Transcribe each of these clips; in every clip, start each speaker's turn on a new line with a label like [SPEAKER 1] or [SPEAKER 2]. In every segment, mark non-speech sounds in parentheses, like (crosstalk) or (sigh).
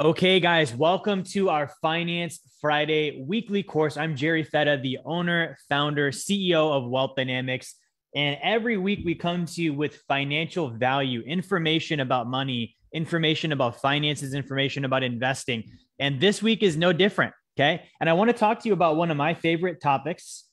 [SPEAKER 1] Okay, guys, welcome to our Finance Friday weekly course. I'm Jerry Feta, the owner, founder, CEO of Wealth Dynamics. And every week we come to you with financial value, information about money, information about finances, information about investing. And this week is no different. Okay. And I want to talk to you about one of my favorite topics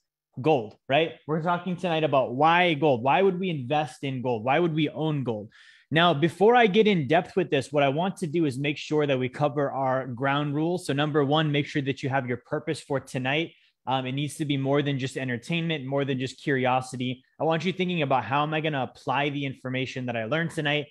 [SPEAKER 1] gold, right? We're talking tonight about why gold. Why would we invest in gold? Why would we own gold? Now, before I get in depth with this, what I want to do is make sure that we cover our ground rules. So, number one, make sure that you have your purpose for tonight. Um, it needs to be more than just entertainment, more than just curiosity. I want you thinking about how am I going to apply the information that I learned tonight.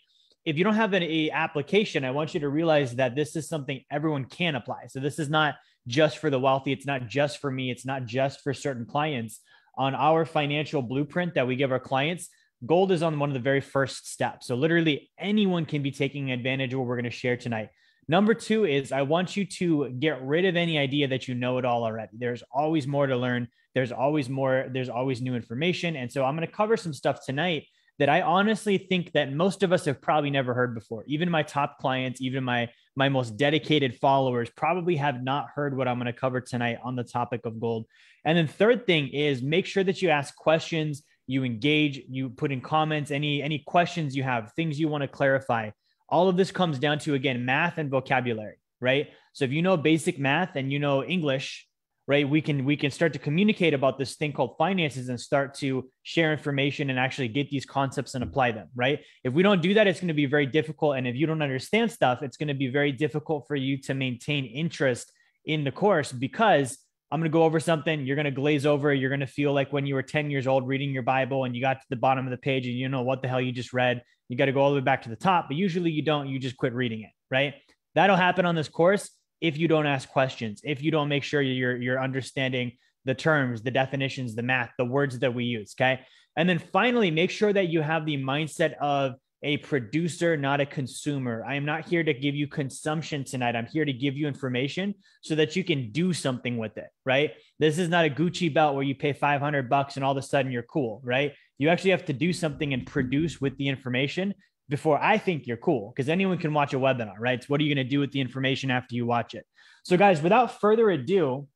[SPEAKER 1] If you don't have an a application, I want you to realize that this is something everyone can apply. So this is not just for the wealthy. It's not just for me. It's not just for certain clients. On our financial blueprint that we give our clients, gold is on one of the very first steps. So literally anyone can be taking advantage of what we're going to share tonight. Number two is I want you to get rid of any idea that you know it all already. There's always more to learn. There's always more. There's always new information. And so I'm going to cover some stuff tonight that I honestly think that most of us have probably never heard before. Even my top clients, even my my most dedicated followers probably have not heard what I'm going to cover tonight on the topic of gold. And then third thing is make sure that you ask questions you engage, you put in comments, any any questions you have, things you want to clarify. All of this comes down to again math and vocabulary, right? So if you know basic math and you know English, right, we can we can start to communicate about this thing called finances and start to share information and actually get these concepts and apply them, right? If we don't do that, it's going to be very difficult and if you don't understand stuff, it's going to be very difficult for you to maintain interest in the course because I'm going to go over something. You're going to glaze over. You're going to feel like when you were 10 years old reading your Bible and you got to the bottom of the page and you know what the hell you just read. You got to go all the way back to the top, but usually you don't. You just quit reading it, right? That'll happen on this course if you don't ask questions, if you don't make sure you're you're understanding the terms, the definitions, the math, the words that we use, okay? And then finally, make sure that you have the mindset of a producer, not a consumer. I am not here to give you consumption tonight. I'm here to give you information so that you can do something with it, right? This is not a Gucci belt where you pay 500 bucks and all of a sudden you're cool, right? You actually have to do something and produce with the information before I think you're cool because anyone can watch a webinar, right? It's what are you going to do with the information after you watch it? So, guys, without further ado,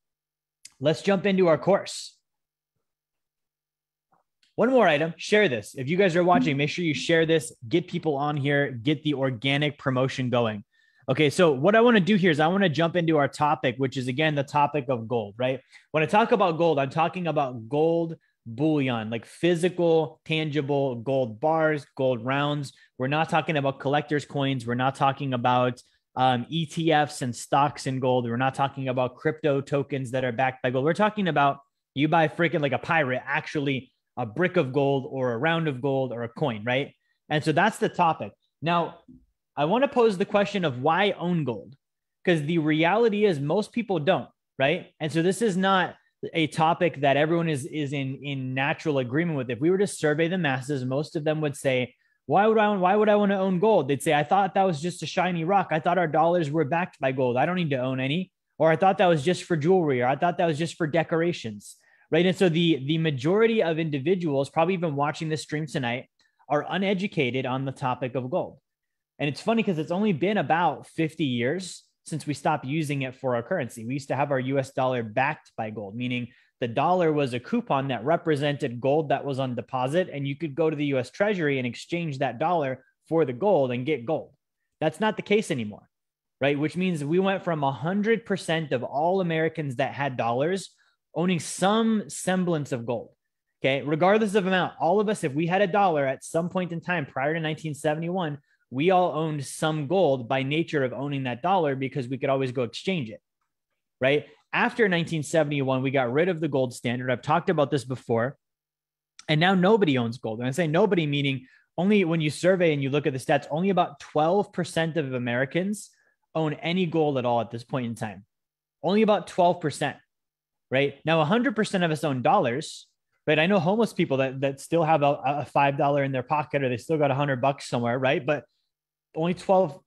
[SPEAKER 1] let's jump into our course. One more item share this. If you guys are watching, mm-hmm. make sure you share this, get people on here, get the organic promotion going. Okay, so what I want to do here is I want to jump into our topic, which is again the topic of gold, right? When I talk about gold, I'm talking about gold bullion, like physical, tangible gold bars, gold rounds. We're not talking about collector's coins. We're not talking about um, ETFs and stocks in gold. We're not talking about crypto tokens that are backed by gold. We're talking about you buy freaking like a pirate, actually a brick of gold or a round of gold or a coin, right? And so that's the topic. Now, I want to pose the question of why own gold? Because the reality is most people don't, right? And so this is not a topic that everyone is is in in natural agreement with. If we were to survey the masses, most of them would say, "Why would I why would I want to own gold?" They'd say, "I thought that was just a shiny rock. I thought our dollars were backed by gold. I don't need to own any." Or I thought that was just for jewelry, or I thought that was just for decorations right? And so the the majority of individuals, probably even watching this stream tonight, are uneducated on the topic of gold. And it's funny because it's only been about 50 years since we stopped using it for our currency. We used to have our US dollar backed by gold, meaning the dollar was a coupon that represented gold that was on deposit. And you could go to the US Treasury and exchange that dollar for the gold and get gold. That's not the case anymore, right? Which means we went from 100% of all Americans that had dollars owning some semblance of gold. Okay. Regardless of amount, all of us, if we had a dollar at some point in time prior to 1971, we all owned some gold by nature of owning that dollar because we could always go exchange it. Right. After 1971, we got rid of the gold standard. I've talked about this before. And now nobody owns gold. And I say nobody, meaning only when you survey and you look at the stats, only about 12% of Americans own any gold at all at this point in time. Only about 12% right? Now, 100% of its own dollars, right? I know homeless people that, that still have a, a $5 in their pocket or they still got 100 bucks somewhere, right? But only 12,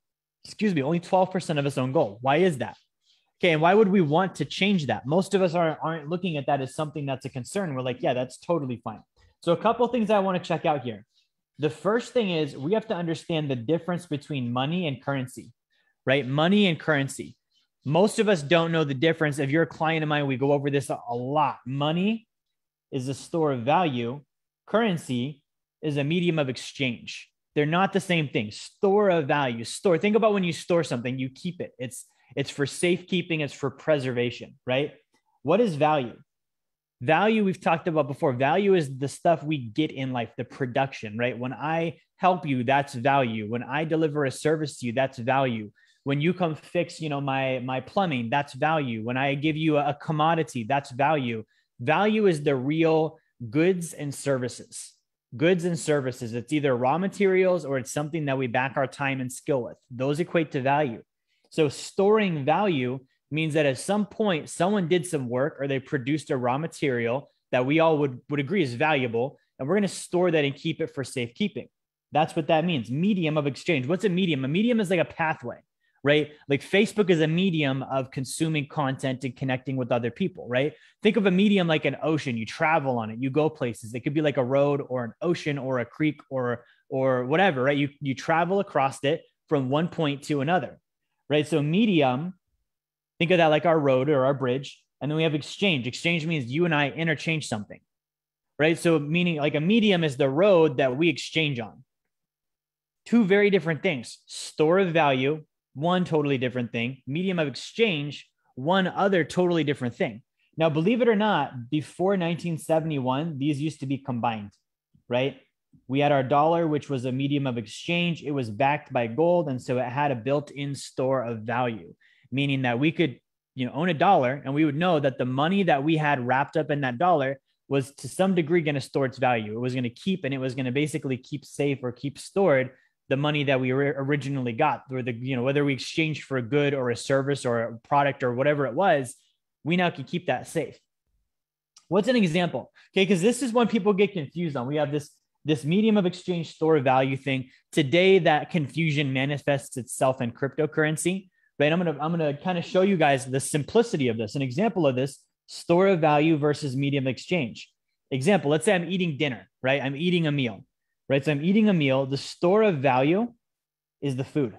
[SPEAKER 1] excuse me, only 12% of its own goal. Why is that? Okay, and why would we want to change that? Most of us aren't, aren't looking at that as something that's a concern. We're like, yeah, that's totally fine. So, a couple things I want to check out here. The first thing is we have to understand the difference between money and currency, right? Money and currency. Most of us don't know the difference. If you're a client of mine, we go over this a lot. Money is a store of value, currency is a medium of exchange. They're not the same thing. Store of value, store. Think about when you store something, you keep it. It's it's for safekeeping, it's for preservation, right? What is value? Value we've talked about before. Value is the stuff we get in life, the production, right? When I help you, that's value. When I deliver a service to you, that's value when you come fix you know my my plumbing that's value when i give you a commodity that's value value is the real goods and services goods and services it's either raw materials or it's something that we back our time and skill with those equate to value so storing value means that at some point someone did some work or they produced a raw material that we all would would agree is valuable and we're going to store that and keep it for safekeeping that's what that means medium of exchange what's a medium a medium is like a pathway right? Like Facebook is a medium of consuming content and connecting with other people, right? Think of a medium like an ocean. You travel on it, you go places. It could be like a road or an ocean or a creek or or whatever, right? You you travel across it from one point to another, right? So medium, think of that like our road or our bridge, and then we have exchange. Exchange means you and I interchange something, right? So meaning like a medium is the road that we exchange on. Two very different things: store of value one totally different thing. Medium of exchange, one other totally different thing. Now, believe it or not, before 1971, these used to be combined, right? We had our dollar, which was a medium of exchange. It was backed by gold. And so it had a built in store of value, meaning that we could you know own a dollar and we would know that the money that we had wrapped up in that dollar was to some degree going to store its value it was going to keep and it was going to basically keep safe or keep stored the money that we originally got or the you know whether we exchanged for a good or a service or a product or whatever it was we now can keep that safe what's an example okay because this is when people get confused on we have this this medium of exchange store value thing today that confusion manifests itself in cryptocurrency right i'm gonna i'm gonna kind of show you guys the simplicity of this an example of this store of value versus medium exchange example let's say i'm eating dinner right i'm eating a meal right? So I'm eating a meal. The store of value is the food,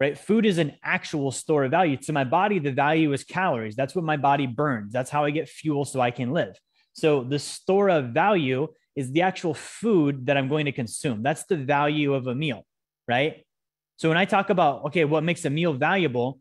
[SPEAKER 1] right? Food is an actual store of value. To my body, the value is calories. That's what my body burns. That's how I get fuel so I can live. So the store of value is the actual food that I'm going to consume. That's the value of a meal, right? So when I talk about, okay, what makes a meal valuable,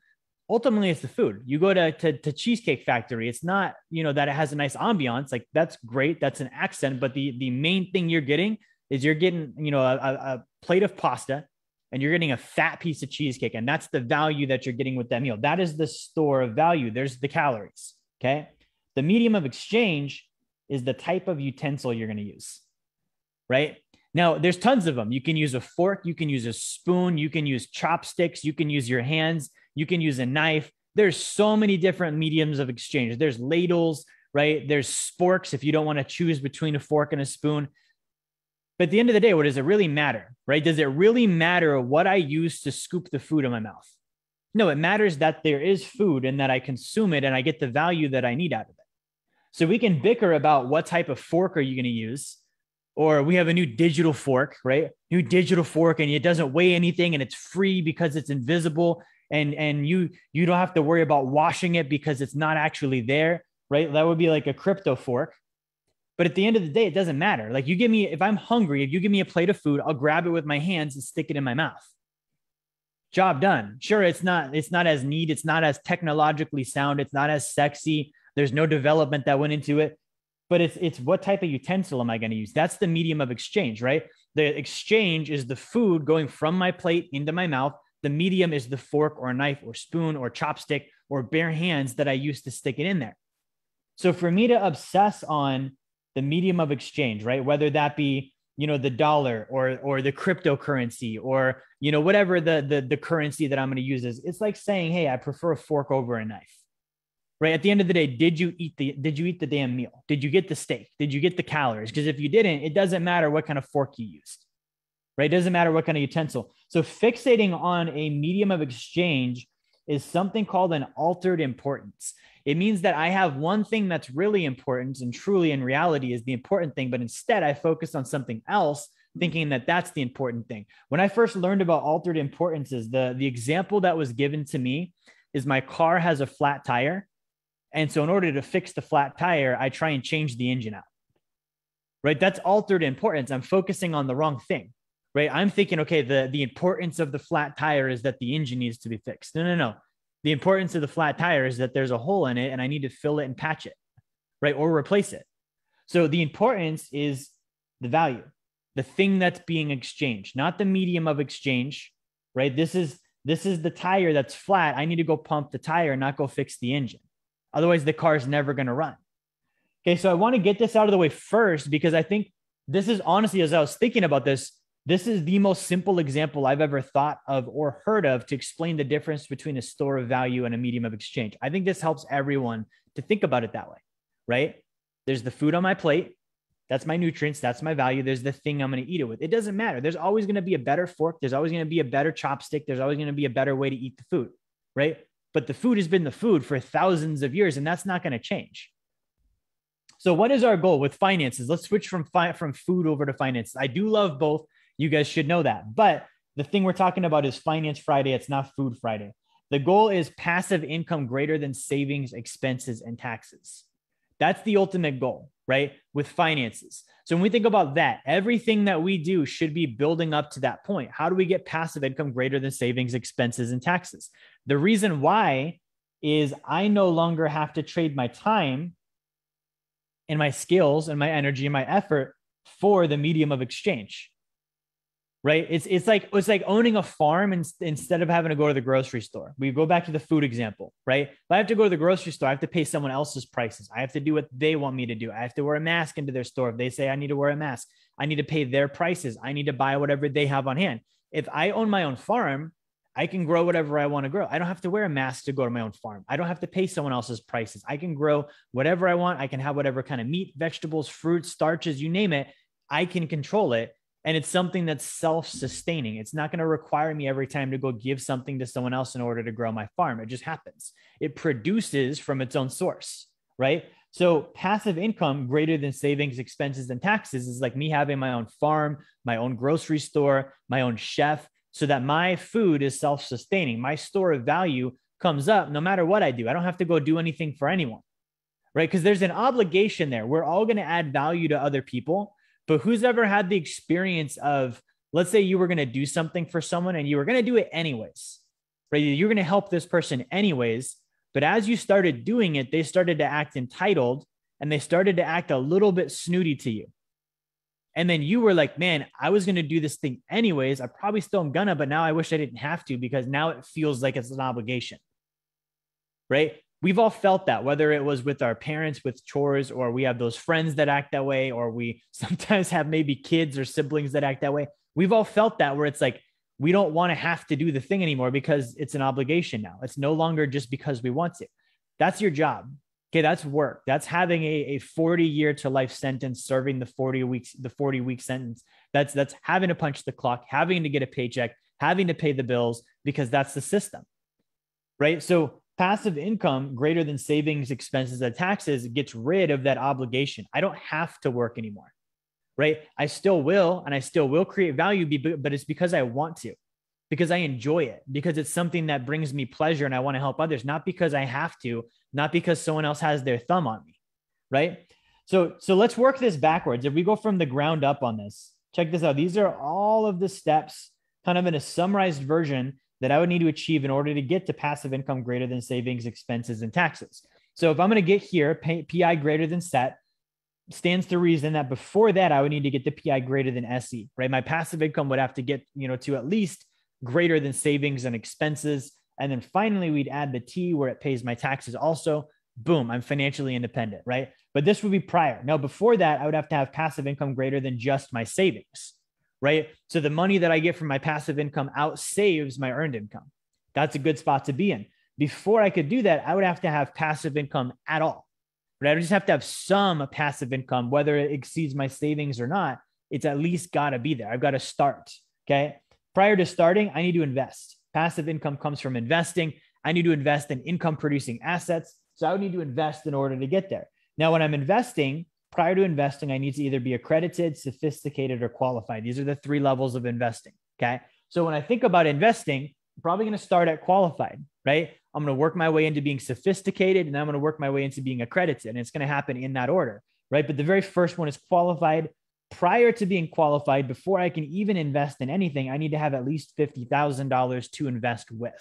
[SPEAKER 1] ultimately it's the food. You go to, to, to Cheesecake Factory, it's not, you know, that it has a nice ambiance. Like that's great. That's an accent. But the, the main thing you're getting is you're getting, you know, a, a plate of pasta and you're getting a fat piece of cheesecake. And that's the value that you're getting with that meal. That is the store of value. There's the calories. Okay. The medium of exchange is the type of utensil you're going to use, right? Now, there's tons of them. You can use a fork, you can use a spoon, you can use chopsticks, you can use your hands, you can use a knife. There's so many different mediums of exchange. There's ladles, right? There's sporks if you don't want to choose between a fork and a spoon. But at the end of the day, what does it really matter, right? Does it really matter what I use to scoop the food in my mouth? No, it matters that there is food and that I consume it and I get the value that I need out of it. So we can bicker about what type of fork are you going to use? Or we have a new digital fork, right? New digital fork and it doesn't weigh anything and it's free because it's invisible and and you you don't have to worry about washing it because it's not actually there, right? That would be like a crypto fork but at the end of the day, it doesn't matter. Like you give me, if I'm hungry, if you give me a plate of food, I'll grab it with my hands and stick it in my mouth. Job done. Sure, it's not, it's not as neat, it's not as technologically sound, it's not as sexy. There's no development that went into it. But it's it's what type of utensil am I going to use? That's the medium of exchange, right? The exchange is the food going from my plate into my mouth. The medium is the fork or knife or spoon or chopstick or bare hands that I use to stick it in there. So for me to obsess on the medium of exchange, right? Whether that be you know the dollar or or the cryptocurrency or you know whatever the the, the currency that i'm going to use is it's like saying hey i prefer a fork over a knife right at the end of the day did you eat the did you eat the damn meal did you get the steak did you get the calories because if you didn't it doesn't matter what kind of fork you used right it doesn't matter what kind of utensil so fixating on a medium of exchange is something called an altered importance it means that I have one thing that's really important and truly in reality is the important thing, but instead I focus on something else thinking that that's the important thing. When I first learned about altered importances, the the example that was given to me is my car has a flat tire. And so in order to fix the flat tire, I try and change the engine out. Right? That's altered importance. I'm focusing on the wrong thing. Right? I'm thinking okay, the the importance of the flat tire is that the engine needs to be fixed. No, no, no the importance of the flat tire is that there's a hole in it and I need to fill it and patch it, right? Or replace it. So the importance is the value, the thing that's being exchanged, not the medium of exchange, right? This is this is the tire that's flat. I need to go pump the tire, not go fix the engine. Otherwise, the car is never going to run. Okay, so I want to get this out of the way first because I think this is honestly, as I was thinking about this, this is the most simple example I've ever thought of or heard of to explain the difference between a store of value and a medium of exchange. I think this helps everyone to think about it that way, right? There's the food on my plate. That's my nutrients. That's my value. There's the thing I'm going to eat it with. It doesn't matter. There's always going to be a better fork. There's always going to be a better chopstick. There's always going to be a better way to eat the food, right? But the food has been the food for thousands of years, and that's not going to change. So, what is our goal with finances? Let's switch from fi- from food over to finances. I do love both. You guys should know that. But the thing we're talking about is Finance Friday. It's not Food Friday. The goal is passive income greater than savings, expenses, and taxes. That's the ultimate goal, right? With finances. So when we think about that, everything that we do should be building up to that point. How do we get passive income greater than savings, expenses, and taxes? The reason why is I no longer have to trade my time and my skills and my energy and my effort for the medium of exchange right? It's it's like it's like owning a farm in, instead of having to go to the grocery store. We go back to the food example, right? If I have to go to the grocery store, I have to pay someone else's prices. I have to do what they want me to do. I have to wear a mask into their store if they say I need to wear a mask. I need to pay their prices. I need to buy whatever they have on hand. If I own my own farm, I can grow whatever I want to grow. I don't have to wear a mask to go to my own farm. I don't have to pay someone else's prices. I can grow whatever I want. I can have whatever kind of meat, vegetables, fruits, starches, you name it. I can control it and it's something that's self-sustaining it's not going to require me every time to go give something to someone else in order to grow my farm it just happens it produces from its own source right so passive income greater than savings expenses and taxes is like me having my own farm my own grocery store my own chef so that my food is self-sustaining my store of value comes up no matter what i do i don't have to go do anything for anyone right because there's an obligation there we're all going to add value to other people but who's ever had the experience of, let's say you were going to do something for someone and you were going to do it anyways, right? You're going to help this person anyways. But as you started doing it, they started to act entitled and they started to act a little bit snooty to you. And then you were like, man, I was going to do this thing anyways. I probably still am going to, but now I wish I didn't have to because now it feels like it's an obligation. Right we've all felt that whether it was with our parents with chores or we have those friends that act that way or we (laughs) sometimes have maybe kids or siblings that act that way we've all felt that where it's like we don't want to have to do the thing anymore because it's an obligation now it's no longer just because we want to that's your job okay that's work that's having a, a 40 year to life sentence serving the 40 weeks the 40 week sentence that's that's having to punch the clock having to get a paycheck having to pay the bills because that's the system right so passive income greater than savings, expenses, and taxes gets rid of that obligation. I don't have to work anymore, right? I still will, and I still will create value, but it's because I want to, because I enjoy it, because it's something that brings me pleasure and I want to help others, not because I have to, not because someone else has their thumb on me, right? So, so let's work this backwards. If we go from the ground up on this, check this out. These are all of the steps, kind of in a summarized version that I would need to achieve in order to get to passive income greater than savings, expenses, and taxes. So if I'm going to get here, PI greater than set, stands to reason that before that I would need to get the PI greater than SE, right? My passive income would have to get, you know, to at least greater than savings and expenses. And then finally we'd add the T where it pays my taxes also. Boom, I'm financially independent, right? But this would be prior. Now before that, I would have to have passive income greater than just my savings right? So the money that I get from my passive income out saves my earned income. That's a good spot to be in. Before I could do that, I would have to have passive income at all, right? I just have to have some passive income, whether it exceeds my savings or not. It's at least got to be there. I've got to start. Okay. Prior to starting, I need to invest. Passive income comes from investing. I need to invest in income producing assets. So I would need to invest in order to get there. Now, when I'm investing, prior to investing, I need to either be accredited, sophisticated, or qualified. These are the three levels of investing. Okay. So when I think about investing, I'm probably going to start at qualified, right? I'm going to work my way into being sophisticated and I'm going to work my way into being accredited. And it's going to happen in that order, right? But the very first one is qualified. Prior to being qualified, before I can even invest in anything, I need to have at least $50,000 to invest with.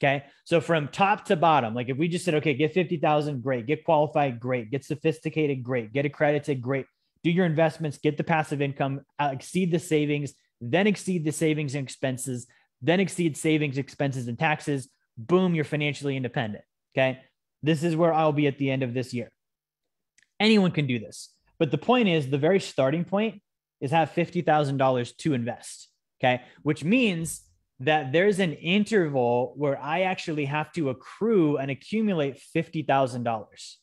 [SPEAKER 1] Okay. So from top to bottom, like if we just said, okay, get 50,000, great. Get qualified, great. Get sophisticated, great. Get accredited, great. Do your investments, get the passive income, uh, exceed the savings, then exceed the savings and expenses, then exceed savings, expenses, and taxes. Boom, you're financially independent. Okay. This is where I'll be at the end of this year. Anyone can do this. But the point is, the very starting point is have $50,000 to invest. Okay. Which means that there's an interval where I actually have to accrue and accumulate $50,000,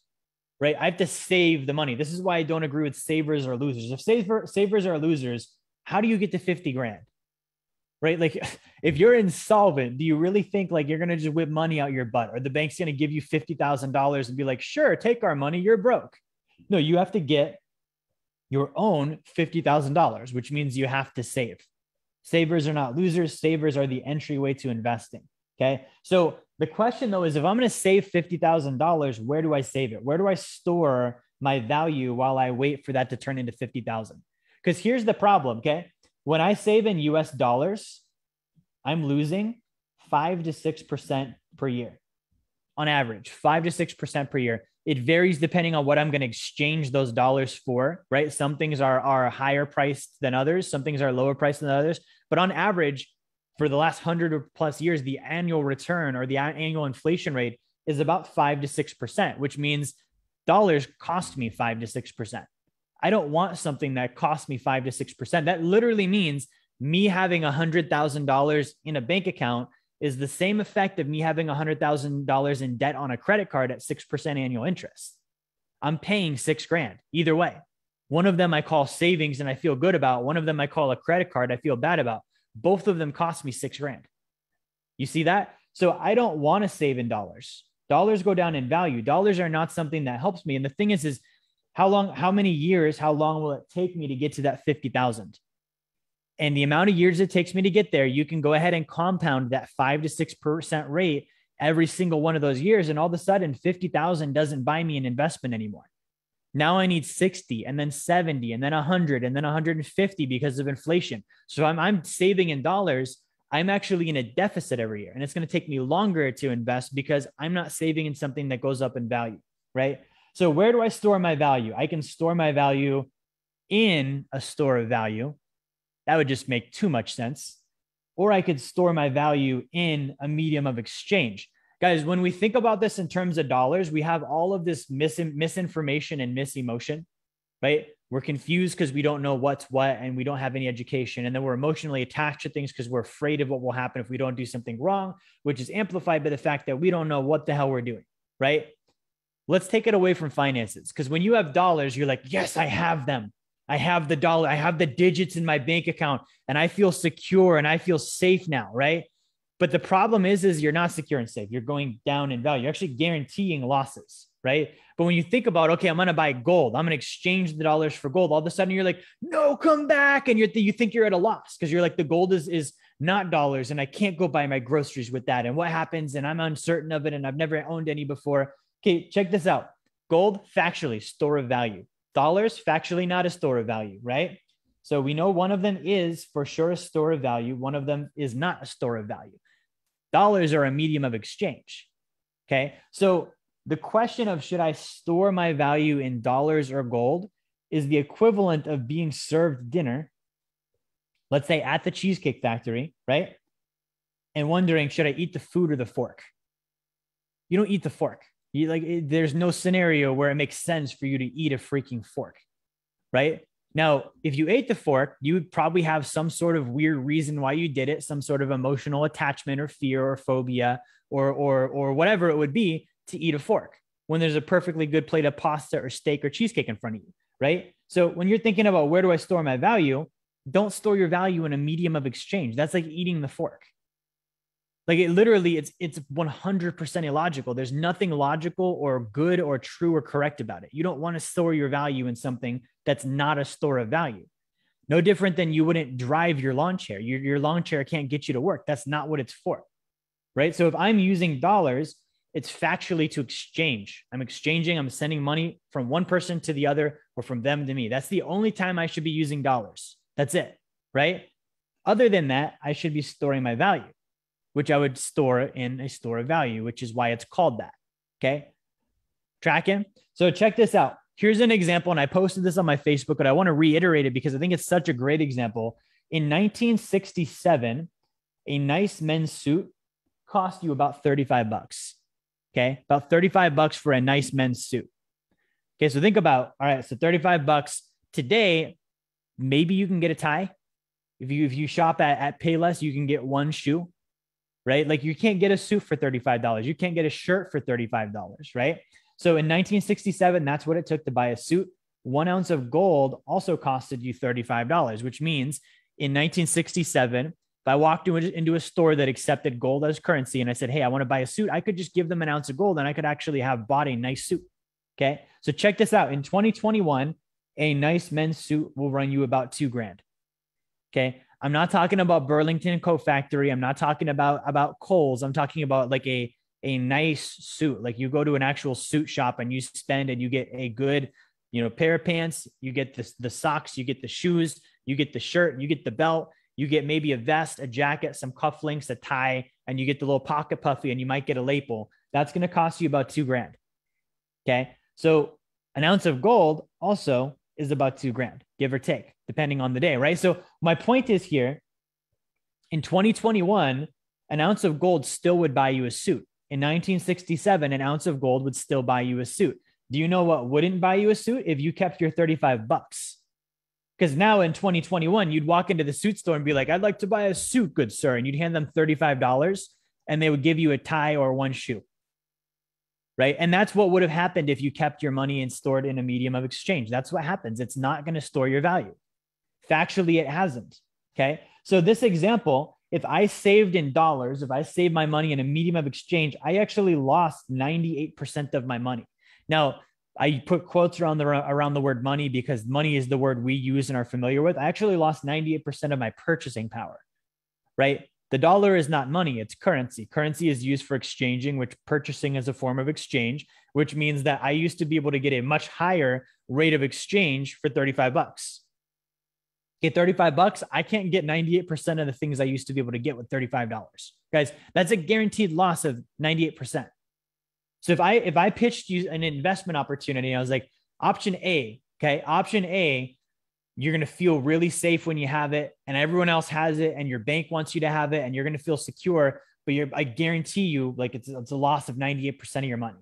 [SPEAKER 1] right? I have to save the money. This is why I don't agree with savers or losers. If saver, savers are losers, how do you get to 50 grand? Right? Like (laughs) if you're insolvent, do you really think like you're going to just whip money out your butt or the bank's going to give you $50,000 and be like, sure, take our money, you're broke. No, you have to get your own $50,000, which means you have to save Savers are not losers. Savers are the entryway to investing. Okay. So the question though is if I'm going to save $50,000, where do I save it? Where do I store my value while I wait for that to turn into 50,000? Because here's the problem. Okay. When I save in US dollars, I'm losing five to 6% per year on average, five to 6% per year. It varies depending on what I'm going to exchange those dollars for, right? Some things are, are higher priced than others. Some things are lower priced than others. But on average, for the last 100 plus years, the annual return or the annual inflation rate is about 5 to 6%, which means dollars cost me 5 to 6%. I don't want something that costs me 5 to 6%. That literally means me having a $100,000 in a bank account is the same effect of me having a $100,000 in debt on a credit card at 6% annual interest. I'm paying 6 grand either way. One of them I call savings and I feel good about. One of them I call a credit card I feel bad about. Both of them cost me six grand. You see that? So I don't want to save in dollars. Dollars go down in value. Dollars are not something that helps me. And the thing is, is how long, how many years, how long will it take me to get to that 50,000? And the amount of years it takes me to get there, you can go ahead and compound that five to 6% rate every single one of those years. And all of a sudden, 50,000 doesn't buy me an investment anymore. Now I need 60 and then 70 and then 100 and then 150 because of inflation. So I'm, I'm saving in dollars. I'm actually in a deficit every year. And it's going to take me longer to invest because I'm not saving in something that goes up in value, right? So where do I store my value? I can store my value in a store of value. That would just make too much sense. Or I could store my value in a medium of exchange guys when we think about this in terms of dollars we have all of this mis- misinformation and misemotion right we're confused because we don't know what's what and we don't have any education and then we're emotionally attached to things because we're afraid of what will happen if we don't do something wrong which is amplified by the fact that we don't know what the hell we're doing right let's take it away from finances because when you have dollars you're like yes i have them i have the dollar i have the digits in my bank account and i feel secure and i feel safe now right but the problem is, is you're not secure and safe. You're going down in value. You're actually guaranteeing losses, right? But when you think about, okay, I'm going to buy gold. I'm going to exchange the dollars for gold. All of a sudden, you're like, no, come back, and you you think you're at a loss because you're like, the gold is is not dollars, and I can't go buy my groceries with that. And what happens? And I'm uncertain of it, and I've never owned any before. Okay, check this out. Gold, factually, store of value. Dollars, factually, not a store of value, right? So we know one of them is for sure a store of value. One of them is not a store of value. Dollars are a medium of exchange. Okay. So the question of should I store my value in dollars or gold is the equivalent of being served dinner, let's say at the Cheesecake Factory, right? And wondering, should I eat the food or the fork? You don't eat the fork. You like, it, there's no scenario where it makes sense for you to eat a freaking fork, right? Now, if you ate the fork, you would probably have some sort of weird reason why you did it, some sort of emotional attachment or fear or phobia or or or whatever it would be to eat a fork when there's a perfectly good plate of pasta or steak or cheesecake in front of you, right? So when you're thinking about where do I store my value, don't store your value in a medium of exchange. That's like eating the fork. Like it literally, it's it's 100% illogical. There's nothing logical or good or true or correct about it. You don't want to store your value in something that's not a store of value. No different than you wouldn't drive your lawn chair. Your, your lawn chair can't get you to work. That's not what it's for, right? So if I'm using dollars, it's factually to exchange. I'm exchanging, I'm sending money from one person to the other or from them to me. That's the only time I should be using dollars. That's it, right? Other than that, I should be storing my value which I would store in a store of value, which is why it's called that. Okay. Tracking. So check this out. Here's an example, and I posted this on my Facebook, but I want to reiterate it because I think it's such a great example. In 1967, a nice men's suit cost you about 35 bucks. Okay. About 35 bucks for a nice men's suit. Okay. So think about, all right. So 35 bucks today, maybe you can get a tie. If you, if you shop at, at Payless, you can get one shoe right? Like you can't get a suit for $35. You can't get a shirt for $35, right? So in 1967, that's what it took to buy a suit. One ounce of gold also costed you $35, which means in 1967, if I walked into a store that accepted gold as currency and I said, Hey, I want to buy a suit, I could just give them an ounce of gold and I could actually have bought a nice suit. Okay. So check this out. In 2021, a nice men's suit will run you about two grand. Okay. I'm not talking about Burlington Co Factory. I'm not talking about about Kohl's. I'm talking about like a a nice suit. Like you go to an actual suit shop and you spend and you get a good, you know, pair of pants, you get the, the socks, you get the shoes, you get the shirt, you get the belt, you get maybe a vest, a jacket, some cufflinks, a tie, and you get the little pocket puffy and you might get a lapel. That's going to cost you about two grand. Okay. So an ounce of gold also is about two grand give or take, depending on the day, right? So my point is here in 2021, an ounce of gold still would buy you a suit. In 1967, an ounce of gold would still buy you a suit. Do you know what wouldn't buy you a suit if you kept your 35 bucks? Because now in 2021, you'd walk into the suit store and be like, I'd like to buy a suit, good sir. And you'd hand them $35 and they would give you a tie or one shoe right? And that's what would have happened if you kept your money and stored in a medium of exchange. That's what happens. It's not going to store your value. Factually, it hasn't. Okay. So, this example, if I saved in dollars, if I saved my money in a medium of exchange, I actually lost 98% of my money. Now, I put quotes around the around the word money because money is the word we use and are familiar with. I actually lost 98% of my purchasing power. Right? The dollar is not money, it's currency. Currency is used for exchanging, which purchasing is a form of exchange, which means that I used to be able to get a much higher rate of exchange for 35 bucks. Get 35 bucks, I can't get 98% of the things I used to be able to get with $35. Guys, that's a guaranteed loss of 98%. So if I if I pitched you an investment opportunity, I was like, option A, okay, option A you're going to feel really safe when you have it and everyone else has it and your bank wants you to have it and you're going to feel secure but you're i guarantee you like it's, it's a loss of 98% of your money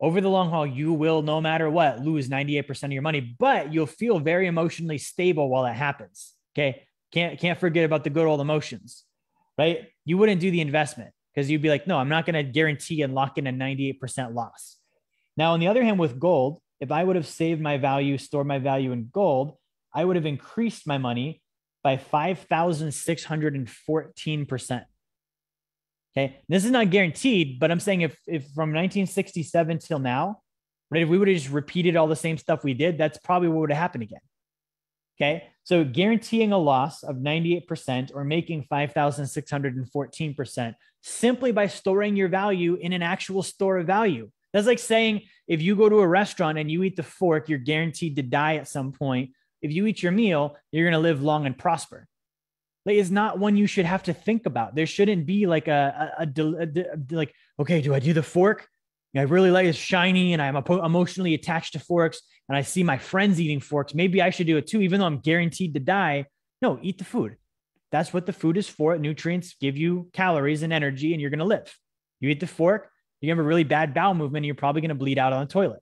[SPEAKER 1] over the long haul you will no matter what lose 98% of your money but you'll feel very emotionally stable while that happens okay can't can't forget about the good old emotions right you wouldn't do the investment because you'd be like no i'm not going to guarantee and lock in a 98% loss now on the other hand with gold if i would have saved my value stored my value in gold I would have increased my money by 5,614%. Okay. This is not guaranteed, but I'm saying if, if from 1967 till now, right, if we would have just repeated all the same stuff we did, that's probably what would have happened again. Okay. So guaranteeing a loss of 98% or making 5,614% simply by storing your value in an actual store of value. That's like saying if you go to a restaurant and you eat the fork, you're guaranteed to die at some point if you eat your meal, you're going to live long and prosper. Like, it's not one you should have to think about. There shouldn't be like a, a, a, a like, okay, do I do the fork? I really like it's shiny and I'm emotionally attached to forks and I see my friends eating forks. Maybe I should do it too, even though I'm guaranteed to die. No, eat the food. That's what the food is for. Nutrients give you calories and energy and you're going to live. You eat the fork, you have a really bad bowel movement and you're probably going to bleed out on the toilet,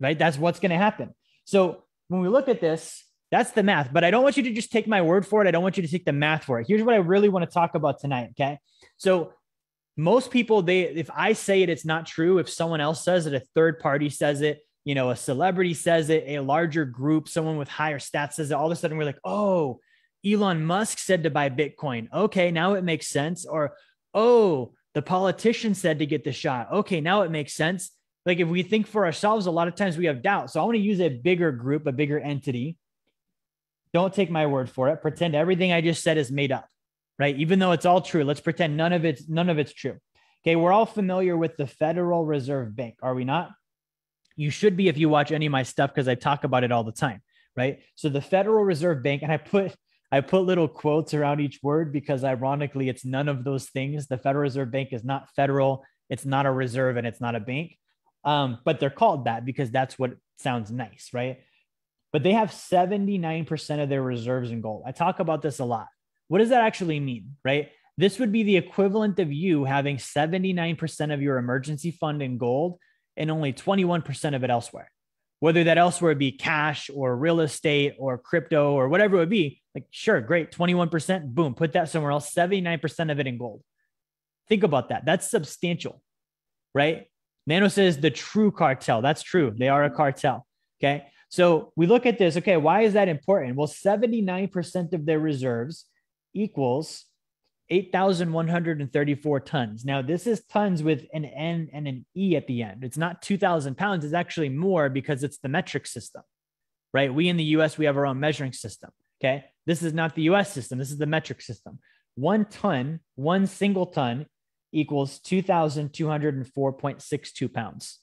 [SPEAKER 1] right? That's what's going to happen. So when we look at this, that's the math, but I don't want you to just take my word for it. I don't want you to take the math for it. Here's what I really want to talk about tonight. Okay. So most people, they, if I say it, it's not true. If someone else says it, a third party says it, you know, a celebrity says it, a larger group, someone with higher stats says it, all of a sudden we're like, oh, Elon Musk said to buy Bitcoin. Okay, now it makes sense. Or, oh, the politician said to get the shot. Okay, now it makes sense like if we think for ourselves, a lot of times we have doubt. So I want to use a bigger group, a bigger entity. Don't take my word for it. Pretend everything I just said is made up, right? Even though it's all true, let's pretend none of it's none of it's true. Okay, we're all familiar with the Federal Reserve Bank, are we not? You should be if you watch any of my stuff because I talk about it all the time, right? So the Federal Reserve Bank, and I put I put little quotes around each word because ironically, it's none of those things. The Federal Reserve Bank is not federal, it's not a reserve, and it's not a bank. Um, but they're called that because that's what sounds nice, right? But they have 79% of their reserves in gold. I talk about this a lot. What does that actually mean, right? This would be the equivalent of you having 79% of your emergency fund in gold and only 21% of it elsewhere. Whether that elsewhere be cash or real estate or crypto or whatever it would be, like, sure, great, 21%, boom, put that somewhere else, 79% of it in gold. Think about that. That's substantial, right? Nano says the true cartel. That's true. They are a cartel. Okay. So we look at this. Okay. Why is that important? Well, 79% of their reserves equals 8,134 tons. Now, this is tons with an N and an E at the end. It's not 2,000 pounds. It's actually more because it's the metric system, right? We in the US, we have our own measuring system. Okay. This is not the US system. This is the metric system. One ton, one single ton equals 2,204.62 pounds.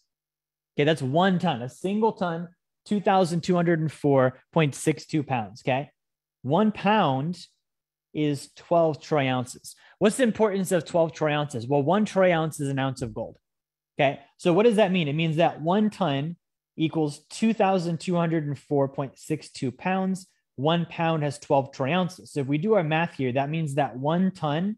[SPEAKER 1] Okay, that's one ton, a single ton, 2,204.62 pounds. Okay, one pound is 12 troy ounces. What's the importance of 12 troy ounces? Well, one troy ounce is an ounce of gold. Okay, so what does that mean? It means that one ton equals 2,204.62 pounds. One pound has 12 troy ounces. So if we do our math here, that means that one ton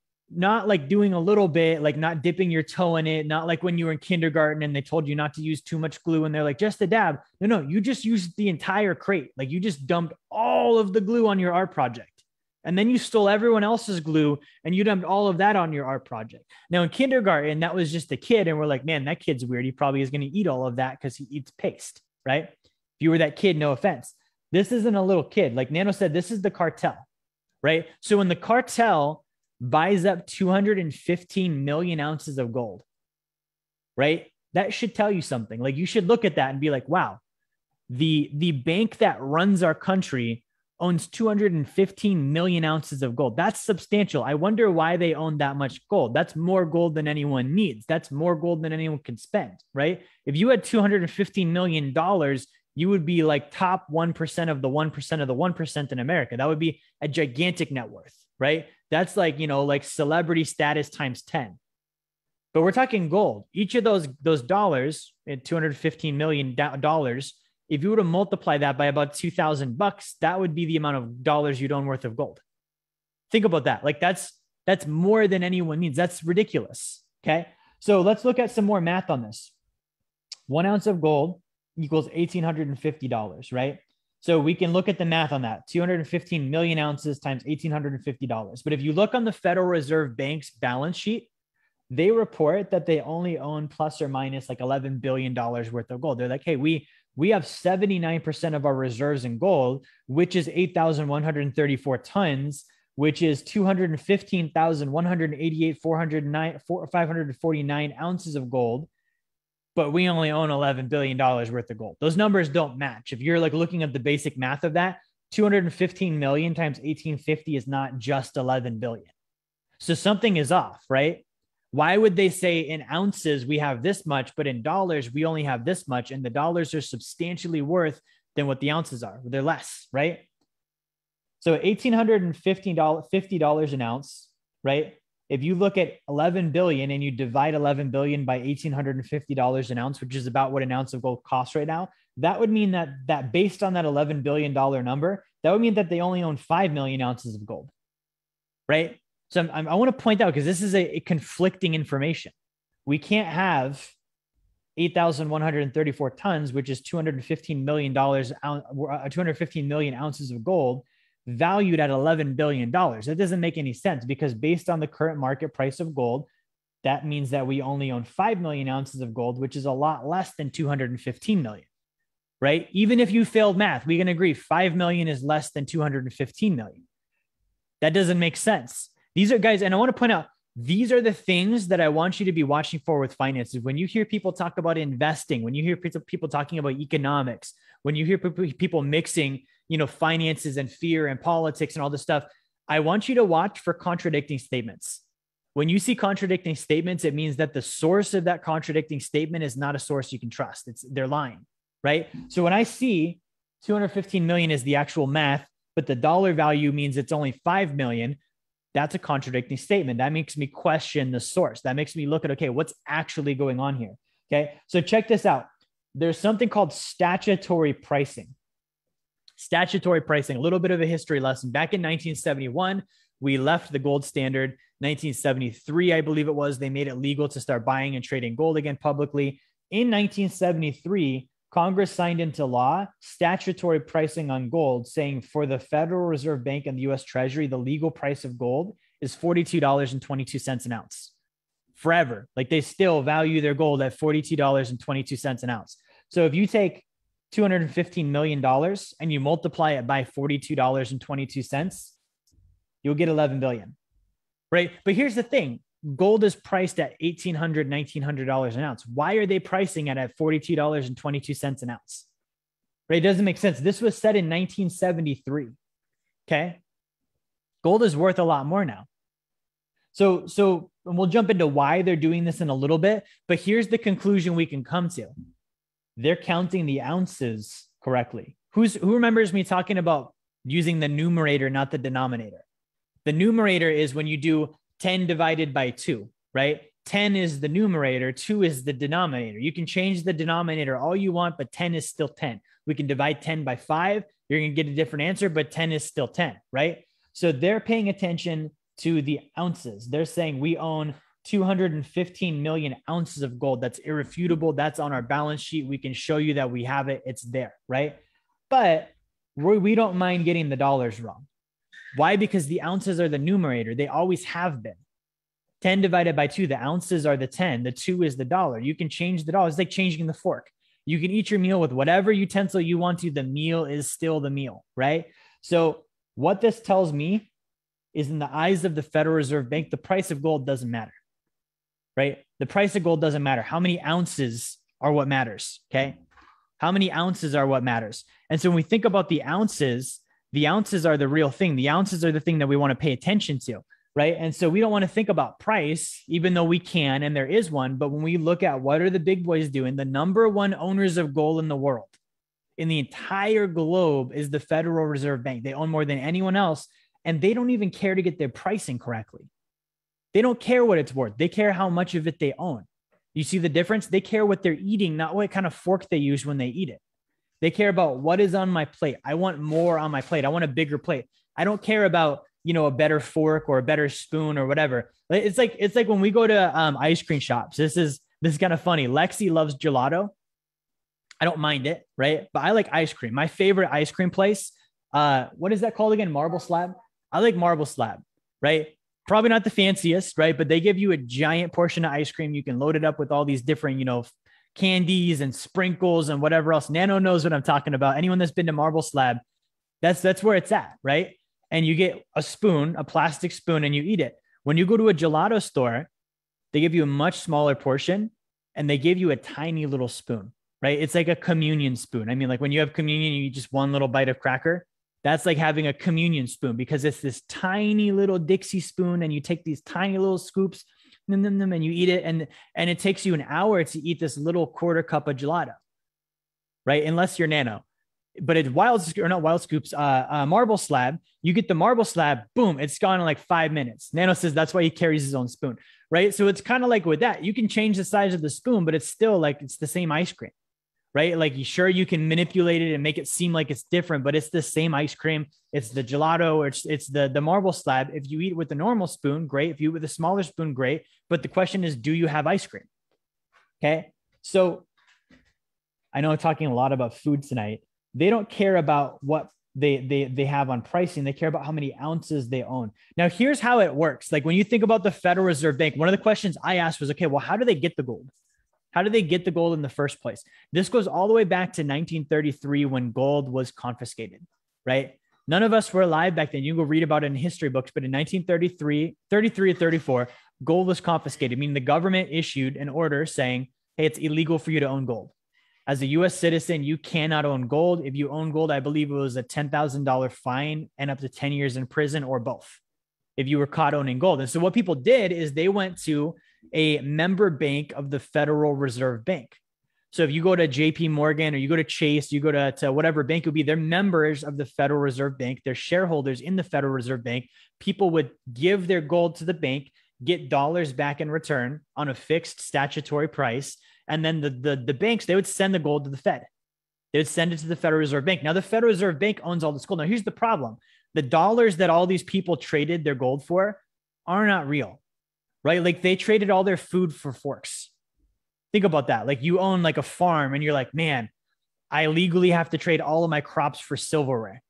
[SPEAKER 1] not like doing a little bit, like not dipping your toe in it, not like when you were in kindergarten and they told you not to use too much glue and they're like, just a dab. No, no, you just used the entire crate. Like you just dumped all of the glue on your art project. And then you stole everyone else's glue and you dumped all of that on your art project. Now in kindergarten, that was just a kid. And we're like, man, that kid's weird. He probably is going to eat all of that because he eats paste, right? If you were that kid, no offense. This isn't a little kid. Like Nano said, this is the cartel, right? So when the cartel, buys up 215 million ounces of gold, right? That should tell you something. Like you should look at that and be like, wow, the, the bank that runs our country owns 215 million ounces of gold. That's substantial. I wonder why they own that much gold. That's more gold than anyone needs. That's more gold than anyone can spend, right? If you had 215 million dollars, you would be like top 1% of the 1% of the 1% in America. That would be a gigantic net worth, right? That's like, you know, like celebrity status times 10. But we're talking gold. Each of those those dollars, eh, 215 million dollars, if you were to multiply that by about 2000 bucks, that would be the amount of dollars you'd own worth of gold. Think about that. Like that's that's more than anyone needs. That's ridiculous. Okay. So let's look at some more math on this. One ounce of gold equals $1,850, right? So we can look at the math on that 215 million ounces times $1,850. But if you look on the Federal Reserve Bank's balance sheet, they report that they only own plus or minus like $11 billion worth of gold. They're like, hey, we we have 79% of our reserves in gold, which is 8,134 tons, which is 215,188, 549 ounces of gold but we only own $11 billion worth of gold. Those numbers don't match. If you're like looking at the basic math of that, 215 million times 1850 is not just 11 billion. So something is off, right? Why would they say in ounces we have this much, but in dollars we only have this much? And the dollars are substantially worth than what the ounces are. They're less, right? So $1,850 an ounce, right? if you look at 11 billion and you divide 11 billion by $1850 an ounce which is about what an ounce of gold costs right now that would mean that that based on that 11 billion dollar number that would mean that they only own 5 million ounces of gold right so I'm, i want to point out because this is a, a conflicting information we can't have 8,134 tons, which is 215 million dollars, uh, 215 million ounces of gold, valued at $11 billion. That doesn't make any sense because based on the current market price of gold, that means that we only own 5 million ounces of gold, which is a lot less than 215 million, right? Even if you failed math, we can agree 5 million is less than 215 million. That doesn't make sense. These are guys, and I want to point out, these are the things that I want you to be watching for with finances. When you hear people talk about investing, when you hear people talking about economics, when you hear people mixing you know, finances and fear and politics and all this stuff. I want you to watch for contradicting statements. When you see contradicting statements, it means that the source of that contradicting statement is not a source you can trust. It's they're lying, right? So when I see 215 million is the actual math, but the dollar value means it's only 5 million, that's a contradicting statement. That makes me question the source. That makes me look at okay, what's actually going on here? Okay? So check this out. There's something called statutory pricing. Statutory pricing, a little bit of a history lesson. Back in 1971, we left the gold standard. 1973, I believe it was, they made it legal to start buying and trading gold again publicly. In 1973, Congress signed into law statutory pricing on gold, saying for the Federal Reserve Bank and the US Treasury, the legal price of gold is $42.22 an ounce forever. Like they still value their gold at $42.22 an ounce. So if you take $215 million and you multiply it by $42.22, you'll get 11 billion. Right. But here's the thing gold is priced at $1,800, $1,900 an ounce. Why are they pricing it at $42.22 an ounce? Right. It doesn't make sense. This was said in 1973. Okay. Gold is worth a lot more now. So, so, and we'll jump into why they're doing this in a little bit, but here's the conclusion we can come to they're counting the ounces correctly. Who's who remembers me talking about using the numerator, not the denominator? The numerator is when you do 10 divided by 2, right? 10 is the numerator, 2 is the denominator. You can change the denominator all you want, but 10 is still 10. We can divide 10 by 5, you're going to get a different answer, but 10 is still 10, right? So they're paying attention to the ounces. They're saying we own 215 million ounces of gold. That's irrefutable. That's on our balance sheet. We can show you that we have it. It's there, right? But we don't mind getting the dollars wrong. Why? Because the ounces are the numerator. They always have been. 10 divided by 2, the ounces are the 10, the 2 is the dollar. You can change the dollar. It's like changing the fork. You can eat your meal with whatever utensil you want to. The meal is still the meal, right? So, what this tells me is in the eyes of the Federal Reserve Bank, the price of gold doesn't matter right? The price of gold doesn't matter. How many ounces are what matters? Okay. How many ounces are what matters? And so when we think about the ounces, the ounces are the real thing. The ounces are the thing that we want to pay attention to, right? And so we don't want to think about price, even though we can, and there is one. But when we look at what are the big boys doing, the number one owners of gold in the world, in the entire globe, is the Federal Reserve Bank. They own more than anyone else, and they don't even care to get their pricing correctly. They don't care what it's worth. They care how much of it they own. You see the difference? They care what they're eating, not what kind of fork they use when they eat it. They care about what is on my plate. I want more on my plate. I want a bigger plate. I don't care about, you know, a better fork or a better spoon or whatever. It's like it's like when we go to um, ice cream shops. This is this is kind of funny. Lexi loves gelato. I don't mind it, right? But I like ice cream. My favorite ice cream place, uh, what is that called again? Marble Slab. I like Marble Slab, right? probably not the fanciest, right? But they give you a giant portion of ice cream. You can load it up with all these different, you know, candies and sprinkles and whatever else. Nano knows what I'm talking about. Anyone that's been to Marble Slab, that's that's where it's at, right? And you get a spoon, a plastic spoon, and you eat it. When you go to a gelato store, they give you a much smaller portion and they give you a tiny little spoon, right? It's like a communion spoon. I mean, like when you have communion, you eat just one little bite of cracker. That's like having a communion spoon because it's this tiny little Dixie spoon, and you take these tiny little scoops, num, num, num, and you eat it, and and it takes you an hour to eat this little quarter cup of gelato, right? Unless you're nano, but it's wild or not wild scoops, uh, uh, marble slab. You get the marble slab, boom, it's gone in like five minutes. Nano says that's why he carries his own spoon, right? So it's kind of like with that, you can change the size of the spoon, but it's still like it's the same ice cream right? Like, sure, you can manipulate it and make it seem like it's different, but it's the same ice cream. It's the gelato, it's it's the the marble slab. If you eat with a normal spoon, great. If you eat with a smaller spoon, great. But the question is, do you have ice cream? Okay, so I know I'm talking a lot about food tonight. They don't care about what they they they have on pricing. They care about how many ounces they own. Now, here's how it works. Like when you think about the Federal Reserve Bank, one of the questions I asked was, okay, well, how do they get the gold? How did they get the gold in the first place? This goes all the way back to 1933 when gold was confiscated, right? None of us were alive back then. You can go read about it in history books, but in 1933, 33 or 34, gold was confiscated, meaning the government issued an order saying, hey, it's illegal for you to own gold. As a US citizen, you cannot own gold. If you own gold, I believe it was a $10,000 fine and up to 10 years in prison or both if you were caught owning gold. And so what people did is they went to a member bank of the Federal Reserve Bank. So if you go to JP Morgan or you go to Chase, you go to, to whatever bank it would be, they're members of the Federal Reserve Bank. They're shareholders in the Federal Reserve Bank. People would give their gold to the bank, get dollars back in return on a fixed statutory price. And then the, the, the banks, they would send the gold to the Fed. They would send it to the Federal Reserve Bank. Now the Federal Reserve Bank owns all this gold. Now here's the problem. The dollars that all these people traded their gold for are not real right? Like they traded all their food for forks. Think about that. Like you own like a farm and you're like, man, I legally have to trade all of my crops for silverware.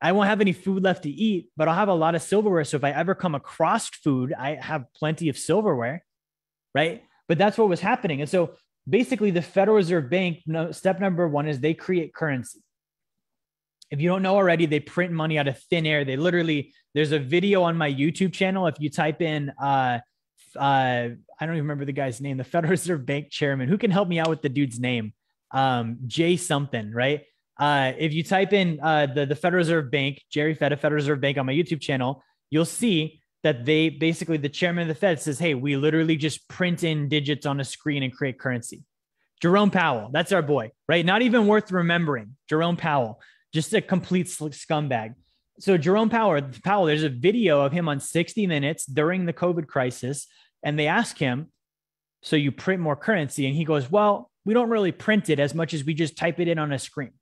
[SPEAKER 1] I won't have any food left to eat, but I'll have a lot of silverware. So if I ever come across food, I have plenty of silverware, right? But that's what was happening. And so basically, the Federal Reserve Bank, step number one is they create currency. If you don't know already, they print money out of thin air. They literally there's a video on my YouTube channel. If you type in, uh, uh, I don't even remember the guy's name, the Federal Reserve Bank chairman. Who can help me out with the dude's name? Um, Jay something, right? Uh, if you type in uh, the the Federal Reserve Bank, Jerry Fed Federal Reserve Bank on my YouTube channel, you'll see that they basically the chairman of the Fed says, "Hey, we literally just print in digits on a screen and create currency." Jerome Powell, that's our boy, right? Not even worth remembering. Jerome Powell, just a complete scumbag so Jerome Powell, Powell, there's a video of him on 60 Minutes during the COVID crisis, and they ask him, "So you print more currency?" And he goes, "Well, we don't really print it as much as we just type it in on a screen.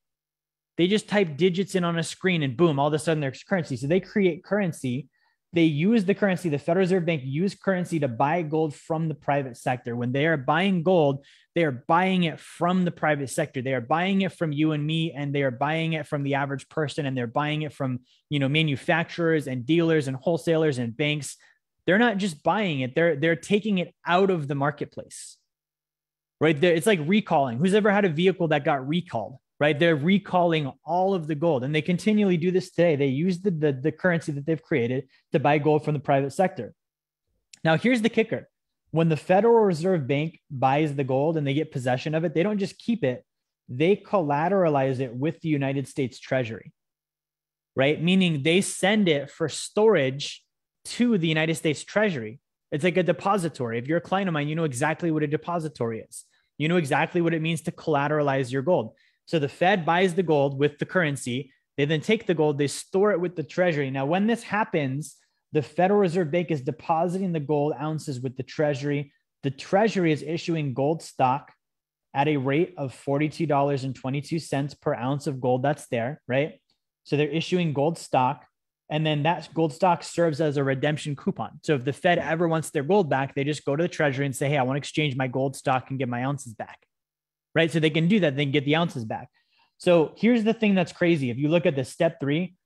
[SPEAKER 1] They just type digits in on a screen, and boom, all of a sudden there's currency. So they create currency they use the currency, the Federal Reserve Bank use currency to buy gold from the private sector. When they are buying gold, they are buying it from the private sector. They are buying it from you and me, and they are buying it from the average person, and they're buying it from you know manufacturers and dealers and wholesalers and banks. They're not just buying it, they're they're taking it out of the marketplace. Right there, it's like recalling. Who's ever had a vehicle that got recalled? right? They're recalling all of the gold, and they continually do this today. They use the, the, the currency that they've created to buy gold from the private sector. Now, here's the kicker when the Federal Reserve Bank buys the gold and they get possession of it, they don't just keep it, they collateralize it with the United States Treasury, right? Meaning they send it for storage to the United States Treasury. It's like a depository. If you're a client of mine, you know exactly what a depository is. You know exactly what it means to collateralize your gold. So the Fed buys the gold with the currency. They then take the gold, they store it with the treasury. Now, when this happens, the Federal Reserve Bank is depositing the gold ounces with the treasury. The treasury is issuing gold stock at a rate of $42.22 per ounce of gold that's there, right? So they're issuing gold stock. And then that gold stock serves as a redemption coupon. So if the Fed ever wants their gold back, they just go to the treasury and say, Hey, I want to exchange my gold stock and get my ounces back right? So they can do that, they can get the ounces back. So here's the thing that's crazy. If you look at the step three,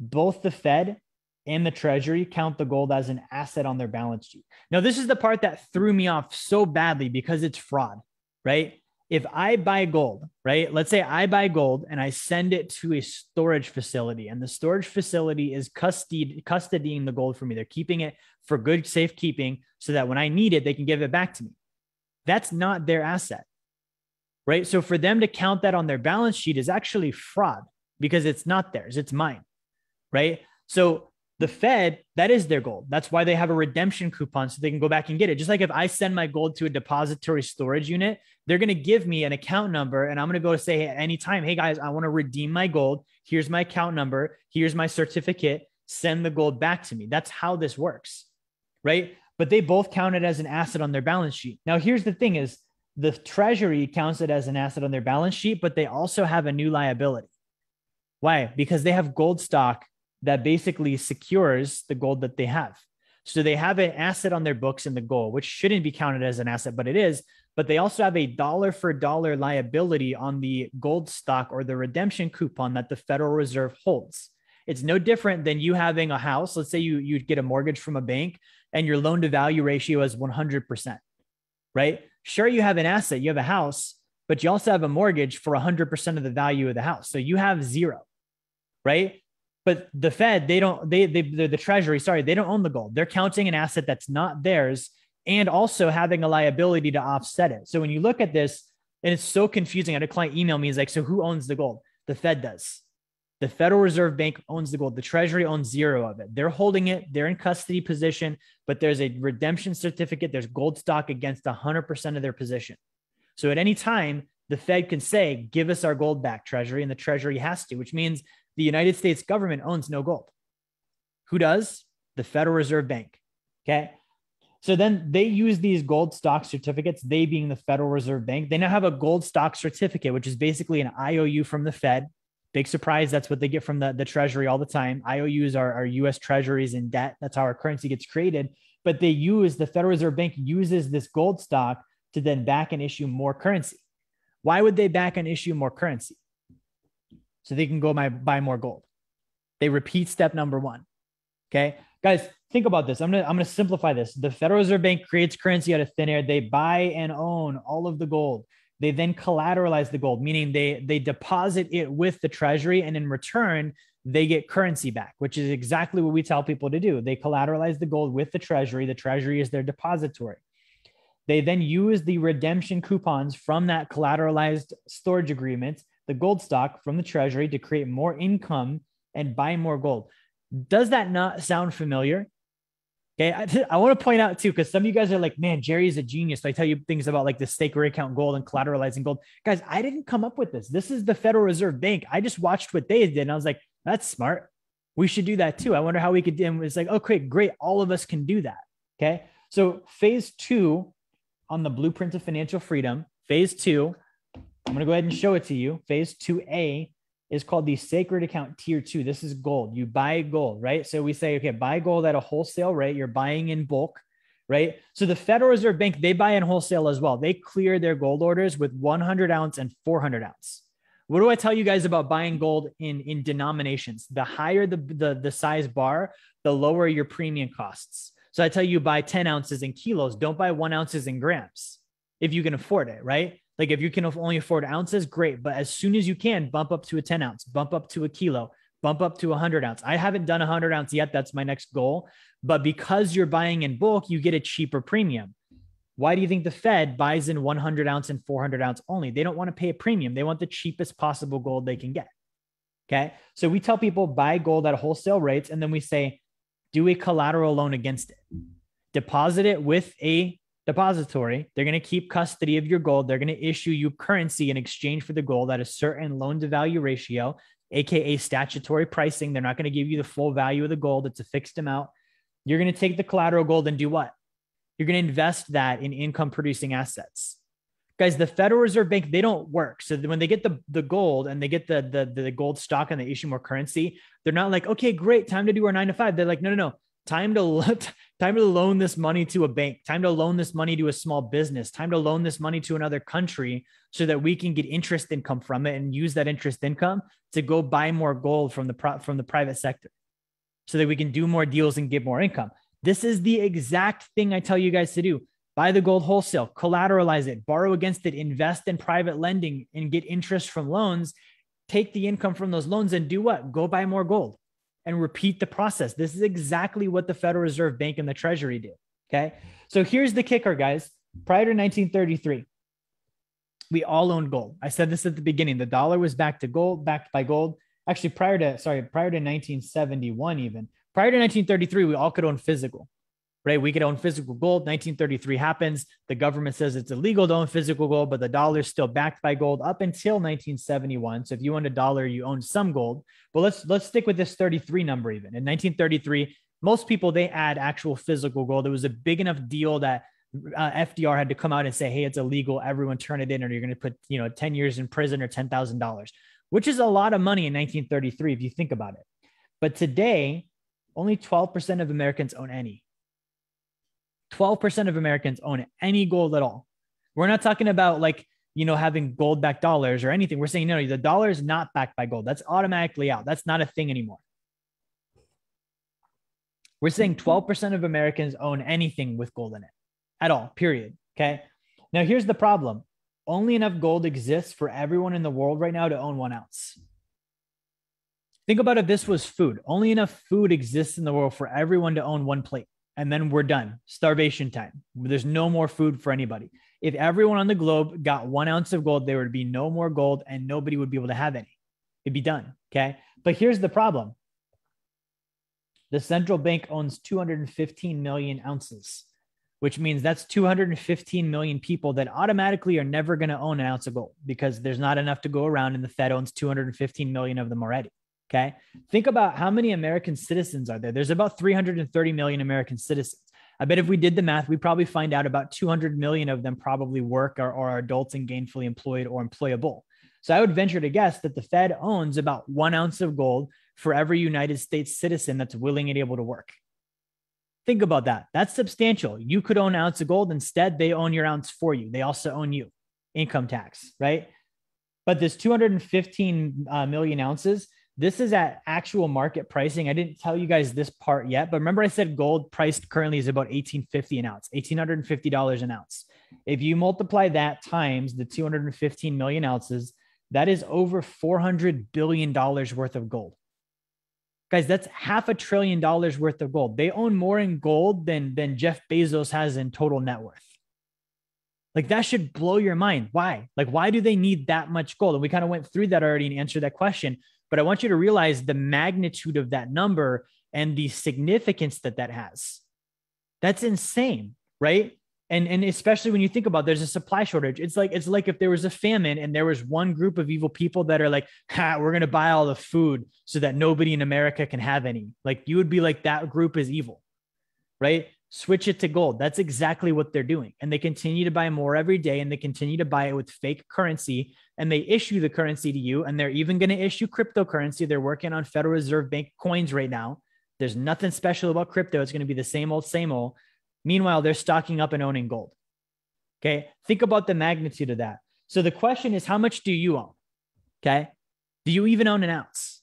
[SPEAKER 1] both the Fed and the Treasury count the gold as an asset on their balance sheet. Now, this is the part that threw me off so badly because it's fraud, right? If I buy gold, right? Let's say I buy gold and I send it to a storage facility, and the storage facility is custody, custodying the gold for me. They're keeping it for good safekeeping so that when I need it, they can give it back to me. That's not their asset right? So for them to count that on their balance sheet is actually fraud because it's not theirs, it's mine, right? So the Fed, that is their goal. That's why they have a redemption coupon so they can go back and get it. Just like if I send my gold to a depository storage unit, they're going to give me an account number and I'm going to go to say any anytime, hey guys, I want to redeem my gold. Here's my account number. Here's my certificate. Send the gold back to me. That's how this works, right? But they both count it as an asset on their balance sheet. Now, here's the thing is the treasury counts it as an asset on their balance sheet, but they also have a new liability. Why? Because they have gold stock that basically secures the gold that they have. So they have an asset on their books in the gold, which shouldn't be counted as an asset, but it is. But they also have a dollar for dollar liability on the gold stock or the redemption coupon that the Federal Reserve holds. It's no different than you having a house. Let's say you you get a mortgage from a bank and your loan to value ratio is 100%, right? sure you have an asset, you have a house, but you also have a mortgage for 100% of the value of the house. So you have zero, right? But the Fed, they don't, they, they, are the Treasury, sorry, they don't own the gold. They're counting an asset that's not theirs and also having a liability to offset it. So when you look at this, and it's so confusing. I had a client email me, he's like, So who owns the gold? The Fed does. The Federal Reserve Bank owns the gold. The Treasury owns zero of it. They're holding it. They're in custody position, but there's a redemption certificate. There's gold stock against 100% of their position. So at any time, the Fed can say, give us our gold back, Treasury, and the Treasury has to, which means the United States government owns no gold. Who does? The Federal Reserve Bank. Okay. So then they use these gold stock certificates, they being the Federal Reserve Bank. They now have a gold stock certificate, which is basically an IOU from the Fed big surprise. That's what they get from the, the treasury all the time. IOUs are, are US treasuries in debt. That's how our currency gets created. But they use the Federal Reserve Bank uses this gold stock to then back and issue more currency. Why would they back and issue more currency? So they can go buy, buy more gold. They repeat step number one. Okay. Guys, think about this. I'm gonna I'm gonna simplify this. The Federal Reserve Bank creates currency out of thin air. They buy and own all of the gold they then collateralize the gold meaning they they deposit it with the treasury and in return they get currency back which is exactly what we tell people to do they collateralize the gold with the treasury the treasury is their depository they then use the redemption coupons from that collateralized storage agreement the gold stock from the treasury to create more income and buy more gold does that not sound familiar Okay. I, I want to point out too, because some of you guys are like, man, Jerry is a genius. So I tell you things about like the stake rate account gold and collateralizing gold. Guys, I didn't come up with this. This is the Federal Reserve Bank. I just watched what they did. And I was like, that's smart. We should do that too. I wonder how we could. And it's like, okay, great. All of us can do that. Okay. So phase two on the blueprint of financial freedom, phase two, I'm going to go ahead and show it to you. Phase 2A is called the sacred account tier two. This is gold. You buy gold, right? So we say, okay, buy gold at a wholesale rate. You're buying in bulk, right? So the Federal Reserve Bank, they buy in wholesale as well. They clear their gold orders with 100 ounce and 400 ounce. What do I tell you guys about buying gold in, in denominations? The higher the, the, the size bar, the lower your premium costs. So I tell you buy 10 ounces in kilos, don't buy one ounces in grams if you can afford it, right? Like if you can only afford ounces, great. But as soon as you can, bump up to a 10 ounce, bump up to a kilo, bump up to a 100 ounce. I haven't done a 100 ounce yet. That's my next goal. But because you're buying in bulk, you get a cheaper premium. Why do you think the Fed buys in 100 ounce and 400 ounce only? They don't want to pay a premium. They want the cheapest possible gold they can get. Okay. So we tell people buy gold at wholesale rates and then we say do a collateral loan against it. Deposit it with a depository. They're going to keep custody of your gold. They're going to issue you currency in exchange for the gold at a certain loan to value ratio, AKA statutory pricing. They're not going to give you the full value of the gold, it's a fixed amount. You're going to take the collateral gold and do what? You're going to invest that in income producing assets. Guys, the Federal Reserve Bank, they don't work. So when they get the, the gold and they get the, the, the gold stock and they issue more currency, they're not like, okay, great, time to do our nine to five. They're like, no, no, no time to (laughs) time to loan this money to a bank time to loan this money to a small business time to loan this money to another country so that we can get interest income from it and use that interest income to go buy more gold from the from the private sector so that we can do more deals and get more income this is the exact thing i tell you guys to do buy the gold wholesale collateralize it borrow against it invest in private lending and get interest from loans take the income from those loans and do what go buy more gold and repeat the process. This is exactly what the Federal Reserve Bank and the Treasury do. Okay. So here's the kicker, guys. Prior to 1933, we all owned gold. I said this at the beginning. The dollar was backed to gold, backed by gold. Actually, prior to sorry, prior to 1971, even prior to 1933, we all could own physical right? We could own physical gold. 1933 happens. The government says it's illegal to own physical gold, but the dollar is still backed by gold up until 1971. So if you owned a dollar, you owned some gold. But let's let's stick with this 33 number even. In 1933, most people they add actual physical gold. It was a big enough deal that uh, FDR had to come out and say, "Hey, it's illegal. Everyone turn it in, or you're going to put you know 10 years in prison or ten thousand dollars," which is a lot of money in 1933 if you think about it. But today, only 12% of Americans own any. 12% of Americans own any gold at all. We're not talking about like, you know, having gold backed dollars or anything. We're saying, no, the dollar is not backed by gold. That's automatically out. That's not a thing anymore. We're saying 12% mm-hmm. of Americans own anything with gold in it at all, period. Okay. Now, here's the problem only enough gold exists for everyone in the world right now to own one ounce. Think about if this was food. Only enough food exists in the world for everyone to own one plate and then we're done. Starvation time. There's no more food for anybody. If everyone on the globe got one ounce of gold, there would be no more gold and nobody would be able to have any. It'd be done. Okay. But here's the problem the central bank owns 215 million ounces, which means that's 215 million people that automatically are never going to own an ounce of gold because there's not enough to go around. And the Fed owns 215 million of them already. Okay. Think about how many American citizens are there. There's about 330 million American citizens. I bet if we did the math, we probably find out about 200 million of them probably work or, or are adults and gainfully employed or employable. So I would venture to guess that the Fed owns about one ounce of gold for every United States citizen that's willing and able to work. Think about that. That's substantial. You could own an ounce of gold. Instead, they own your ounce for you. They also own you. Income tax, right? But this 215 uh, million ounces, this is at actual market pricing. I didn't tell you guys this part yet, but remember I said gold priced currently is about 1850 an ounce, $1850 an ounce. If you multiply that times the 215 million ounces, that is over 400 billion dollars worth of gold. Guys, that's half a trillion dollars worth of gold. They own more in gold than than Jeff Bezos has in total net worth. Like that should blow your mind. Why? Like why do they need that much gold? And we kind of went through that already and answered that question. But I want you to realize the magnitude of that number and the significance that that has. That's insane, right? And and especially when you think about there's a supply shortage. It's like it's like if there was a famine and there was one group of evil people that are like, "Ha, we're going to buy all the food so that nobody in America can have any." Like you would be like that group is evil. Right? switch it to gold. That's exactly what they're doing. And they continue to buy more every day and they continue to buy it with fake currency and they issue the currency to you. And they're even going to issue cryptocurrency. They're working on Federal Reserve Bank coins right now. There's nothing special about crypto. It's going to be the same old, same old. Meanwhile, they're stocking up and owning gold. Okay. Think about the magnitude of that. So the question is, how much do you own? Okay. Do you even own an ounce?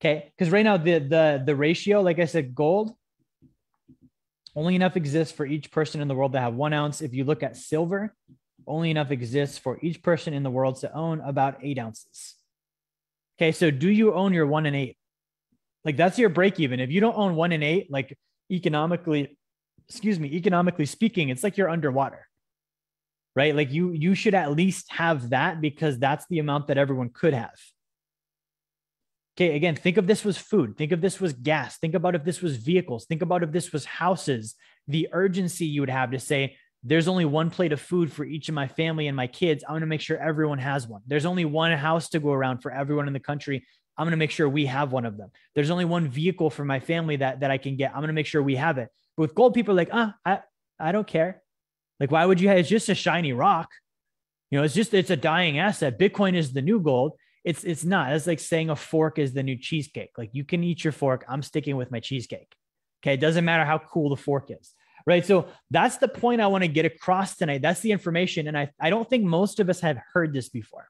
[SPEAKER 1] Okay. Because right now, the, the, the ratio, like I said, gold only enough exists for each person in the world to have one ounce. If you look at silver, only enough exists for each person in the world to own about eight ounces. Okay, so do you own your one and eight? Like that's your break even. If you don't own one and eight, like economically, excuse me, economically speaking, it's like you're underwater. Right? Like you you should at least have that because that's the amount that everyone could have. Okay, again, think of this was food. Think of this was gas. Think about if this was vehicles. Think about if this was houses. The urgency you would have to say, there's only one plate of food for each of my family and my kids. I'm going to make sure everyone has one. There's only one house to go around for everyone in the country. I'm going to make sure we have one of them. There's only one vehicle for my family that, that I can get. I'm going to make sure we have it. But with gold, people are like, ah, uh, I, I don't care. Like, why would you? Have, it's just a shiny rock. You know, it's just, it's a dying asset. Bitcoin is the new gold it's it's not. That's like saying a fork is the new cheesecake. Like you can eat your fork. I'm sticking with my cheesecake. Okay, it doesn't matter how cool the fork is. Right. So that's the point I want to get across tonight. That's the information. And I, I don't think most of us have heard this before.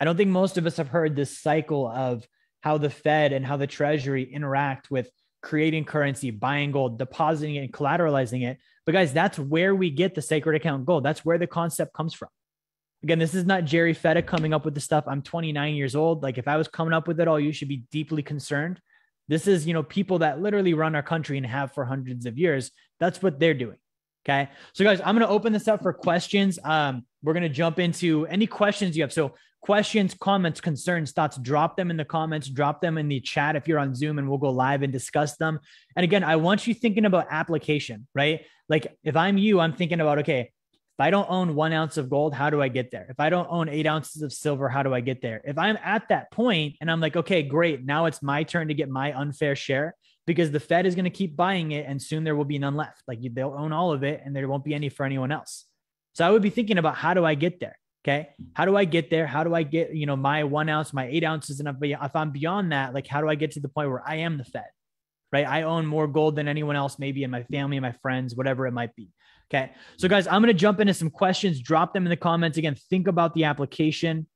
[SPEAKER 1] I don't think most of us have heard this cycle of how the Fed and how the Treasury interact with creating currency, buying gold, depositing it, and collateralizing it. But guys, that's where we get the sacred account gold. That's where the concept comes from. Again, this is not Jerry Fetta coming up with the stuff. I'm 29 years old. Like if I was coming up with it all, you should be deeply concerned. This is, you know, people that literally run our country and have for hundreds of years. That's what they're doing. Okay. So guys, I'm going to open this up for questions. Um, we're going to jump into any questions you have. So questions, comments, concerns, thoughts, drop them in the comments, drop them in the chat if you're on Zoom and we'll go live and discuss them. And again, I want you thinking about application, right? Like if I'm you, I'm thinking about, okay, if I don't own one ounce of gold, how do I get there? If I don't own eight ounces of silver, how do I get there? If I'm at that point and I'm like, okay, great, now it's my turn to get my unfair share because the Fed is going to keep buying it and soon there will be none left. Like they'll own all of it and there won't be any for anyone else. So I would be thinking about how do I get there? Okay. How do I get there? How do I get, you know, my one ounce, my eight ounces? And if I'm beyond that, like, how do I get to the point where I am the Fed? Right. I own more gold than anyone else, maybe in my family, my friends, whatever it might be. Okay. So, guys, I'm going to jump into some questions. Drop them in the comments. Again, think about the application.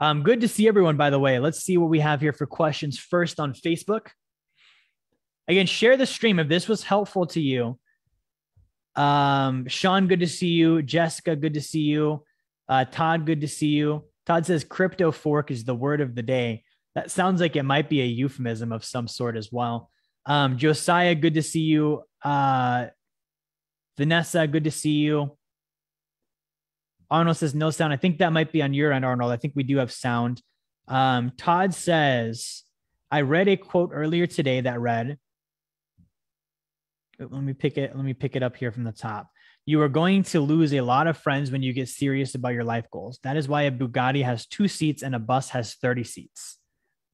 [SPEAKER 1] Um, good to see everyone, by the way. Let's see what we have here for questions first on Facebook. Again, share the stream if this was helpful to you. Um, Sean, good to see you. Jessica, good to see you. Uh, Todd, good to see you. Todd says crypto fork is the word of the day. That sounds like it might be a euphemism of some sort as well. Um, Josiah, good to see you. Uh, Vanessa, good to see you. Arnold says no sound. I think that might be on your end, Arnold. I think we do have sound. Um, Todd says, I read a quote earlier today that read, oh, let me pick it, let me pick it up here from the top. You are going to lose a lot of friends when you get serious about your life goals. That is why a Bugatti has two seats and a bus has 30 seats.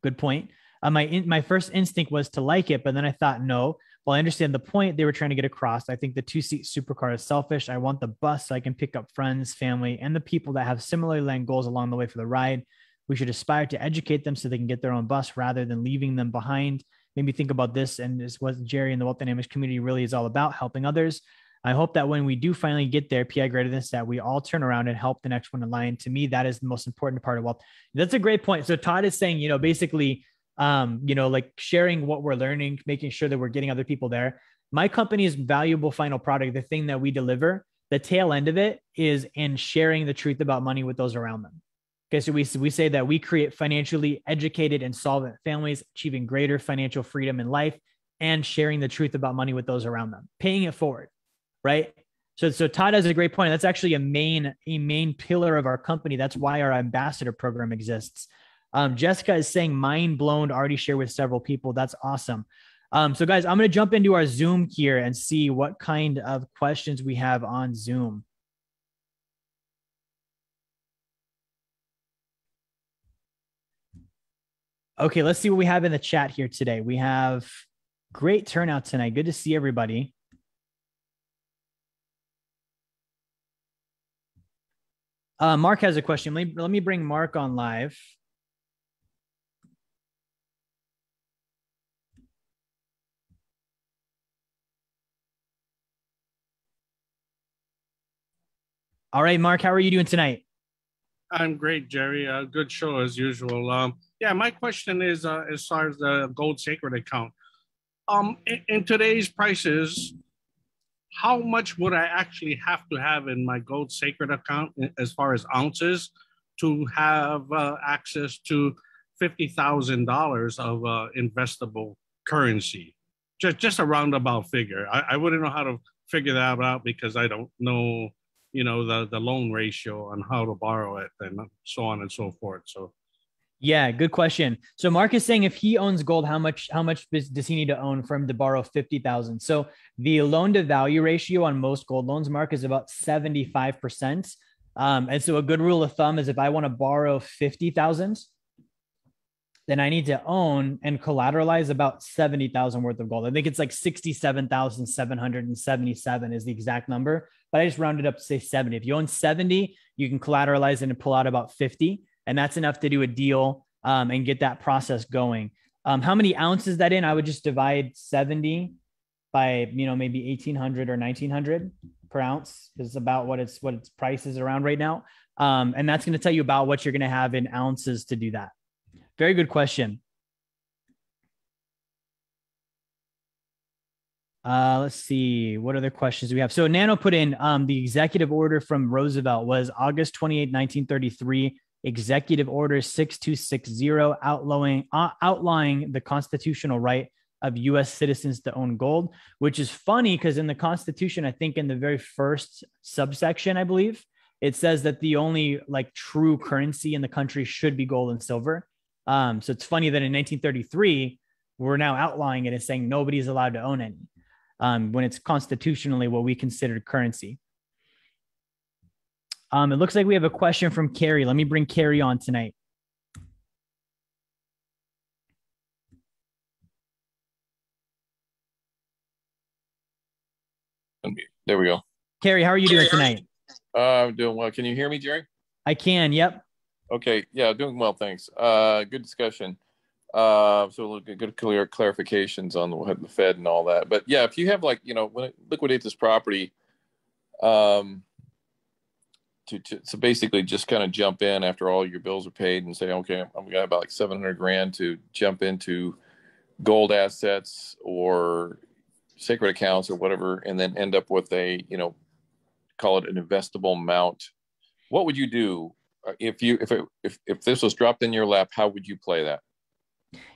[SPEAKER 1] Good point. Uh, my in, my first instinct was to like it, but then I thought, no, well, I understand the point they were trying to get across. I think the two seat supercar is selfish. I want the bus so I can pick up friends, family, and the people that have similarly land goals along the way for the ride. We should aspire to educate them so they can get their own bus rather than leaving them behind. Maybe think about this, and this was Jerry and the Wealth Dynamics community really is all about helping others. I hope that when we do finally get there, PI greater than that, we all turn around and help the next one in line. To me, that is the most important part of wealth. That's a great point. So Todd is saying, you know, basically um, you know, like sharing what we're learning, making sure that we're getting other people there. My company's valuable final product, the thing that we deliver, the tail end of it is in sharing the truth about money with those around them. Okay, so we, we say that we create financially educated and solvent families, achieving greater financial freedom in life and sharing the truth about money with those around them, paying it forward, right? So, so Todd has a great point. That's actually a main, a main pillar of our company. That's why our ambassador program exists um, Jessica is saying mind blown, already shared with several people. That's awesome. Um, so, guys, I'm going to jump into our Zoom here and see what kind of questions we have on Zoom. Okay, let's see what we have in the chat here today. We have great turnout tonight. Good to see everybody. Uh, Mark has a question. Let me, let me bring Mark on live. All right, Mark, how are you doing tonight? I'm great, Jerry. Uh, good show as usual. Um, yeah, my question is uh, as far as the Gold Sacred account. Um, in, in today's prices, how much would I actually have to have in my Gold Sacred account eh, as far as ounces to have uh, access to $50,000 of uh, investable currency? Just, just a roundabout figure. I, I wouldn't know how to figure that out because I don't know you know the the loan ratio and how to borrow it and so on and so forth so yeah good question so mark is saying if he owns gold how much how much does he need to own for him to borrow 50000 so the loan to value ratio on most gold loans mark is about 75% um, and so a good rule of thumb is if i want to borrow 50000 then I need to own and collateralize about 70,000 worth of gold. I think it's like 67,777 is the exact number but I just rounded up to say 70. If you own 70, you can collateralize it and pull out about 50. And that's enough to do a deal um, and get that process going. Um, how many ounces that in? I would just divide 70 by, you know, maybe 1800 or 1900 per ounce is about what it's, what its price is around right now. Um, and that's going to tell you about what you're going to have in ounces to do that. Very good question. Uh, let's see what other questions we have. So Nano put in um, the executive order from Roosevelt was August 28, 1933, Executive Order 6260, outlawing uh, outlawing the constitutional right of U.S. citizens to own gold. Which is funny because in the Constitution, I think in the very first subsection, I believe it says that the only like true currency in the country should be gold and silver. Um, so it's funny that in 1933 we're now outlawing it and saying nobody's allowed to own any um, when it's constitutionally what we consider currency. Um, it looks like we have a question from Carrie. Let me bring Carrie on tonight. There we go. Carrie, how are you doing tonight? Uh, I'm doing well. Can you hear me, Jerry? I can. Yep. Okay. Yeah, doing well. Thanks. Uh, good discussion. Uh, so look, good clear clarifications on the, the, Fed and all that. But yeah, if you have like you know when it liquidates this property, um, to, to so basically just kind of jump in after all your bills are paid and say, okay, I'm gonna have about like 700 grand to jump into gold assets or sacred accounts or whatever, and then end up with a you know call it an investable amount. What would you do uh, if you if it, if if this was dropped in your lap? How would you play that?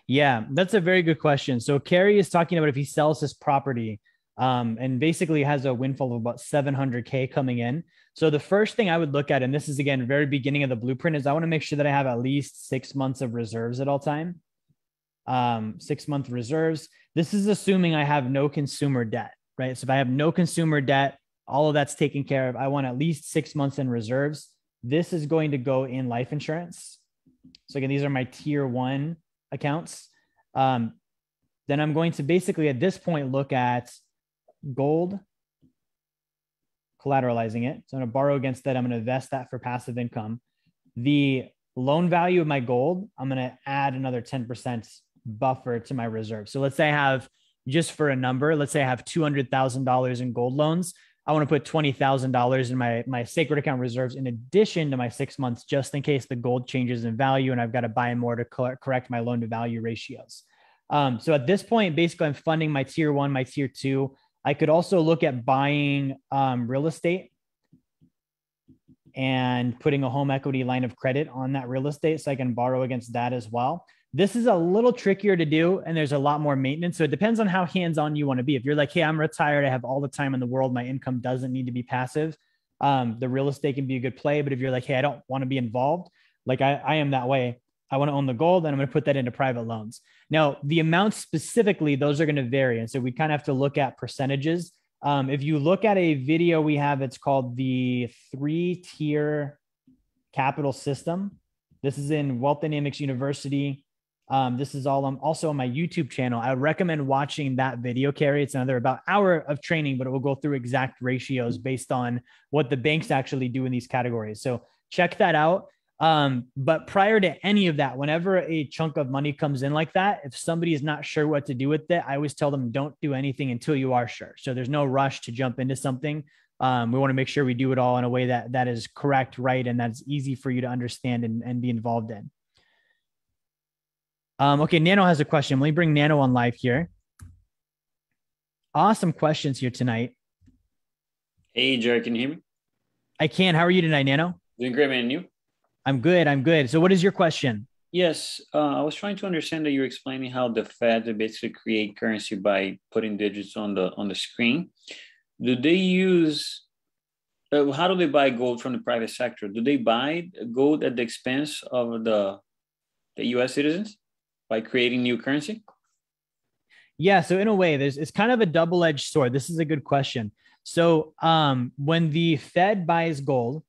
[SPEAKER 1] Yeah, that's a very good question. So Kerry is talking about if he sells his property um, and basically has a windfall of about 700K coming in. So the first thing I would look at, and this is again, very beginning of the blueprint is I want to make sure that I have at least six months of reserves at all time. Um, six month reserves. This is assuming I have no consumer debt, right? So if I have no consumer debt, all of that's taken care of. I want at least six months in reserves. This is going to go in life insurance. So again, these are my tier one accounts, um, then I'm going to basically at this point look at gold, collateralizing it. So I'm going to borrow against that. I'm going to invest that for passive income. The loan value of my gold, I'm going to add another 10% buffer to my reserve. So let's say I have, just for a number, let's say I have $200,000 in gold loans. I want to put twenty thousand dollars in my my sacred account reserves in addition to my six months, just in case the gold changes in value and I've got to buy more to correct my loan to value ratios. Um, so at this point, basically, I'm funding my tier one, my tier two. I could also look at buying um, real estate and putting a home equity line of credit on that real estate, so I can borrow against that as well. This is a little trickier to do, and there's a lot more maintenance. So it depends on how hands on you want to be. If you're like, hey, I'm retired, I have all the time in the world, my income doesn't need to be passive, um, the real estate can be a good play. But if you're like, hey, I don't want to be involved, like I, I am that way, I want to own the gold and I'm going to put that into private loans. Now, the amounts specifically, those are going to vary. And so we kind of have to look at percentages. Um, if you look at a video we have, it's called the three tier capital system. This is in Wealth Dynamics University. Um, this is all I'm also on my YouTube channel. I would recommend watching that video, Carrie. It's another about hour of training, but it will go through exact ratios based on what the banks actually do in these categories. So check that out. Um, but prior to any of that, whenever a chunk of money comes in like that, if somebody is not sure what to do with it, I always tell them don't do anything until you are sure. So there's no rush to jump into something. Um, we want to make sure we do it all in a way that that is correct, right, and that's easy for you to understand and, and be involved in. Um, okay, Nano has a question. Let me bring Nano on live here. Awesome questions here tonight. Hey, Jerry, can you hear me? I can. How are you tonight, Nano? Doing great, man. And you? I'm good. I'm good. So, what is your question? Yes, uh, I was trying to understand that you're explaining how the Fed basically create currency by putting digits on the on the screen. Do they use? Uh, how do they buy gold from the private sector? Do they buy gold at the expense of the the U.S. citizens? by creating new currency? Yeah, so in a way, there's it's kind of a double-edged sword. This is a good question. So um, when the Fed buys gold,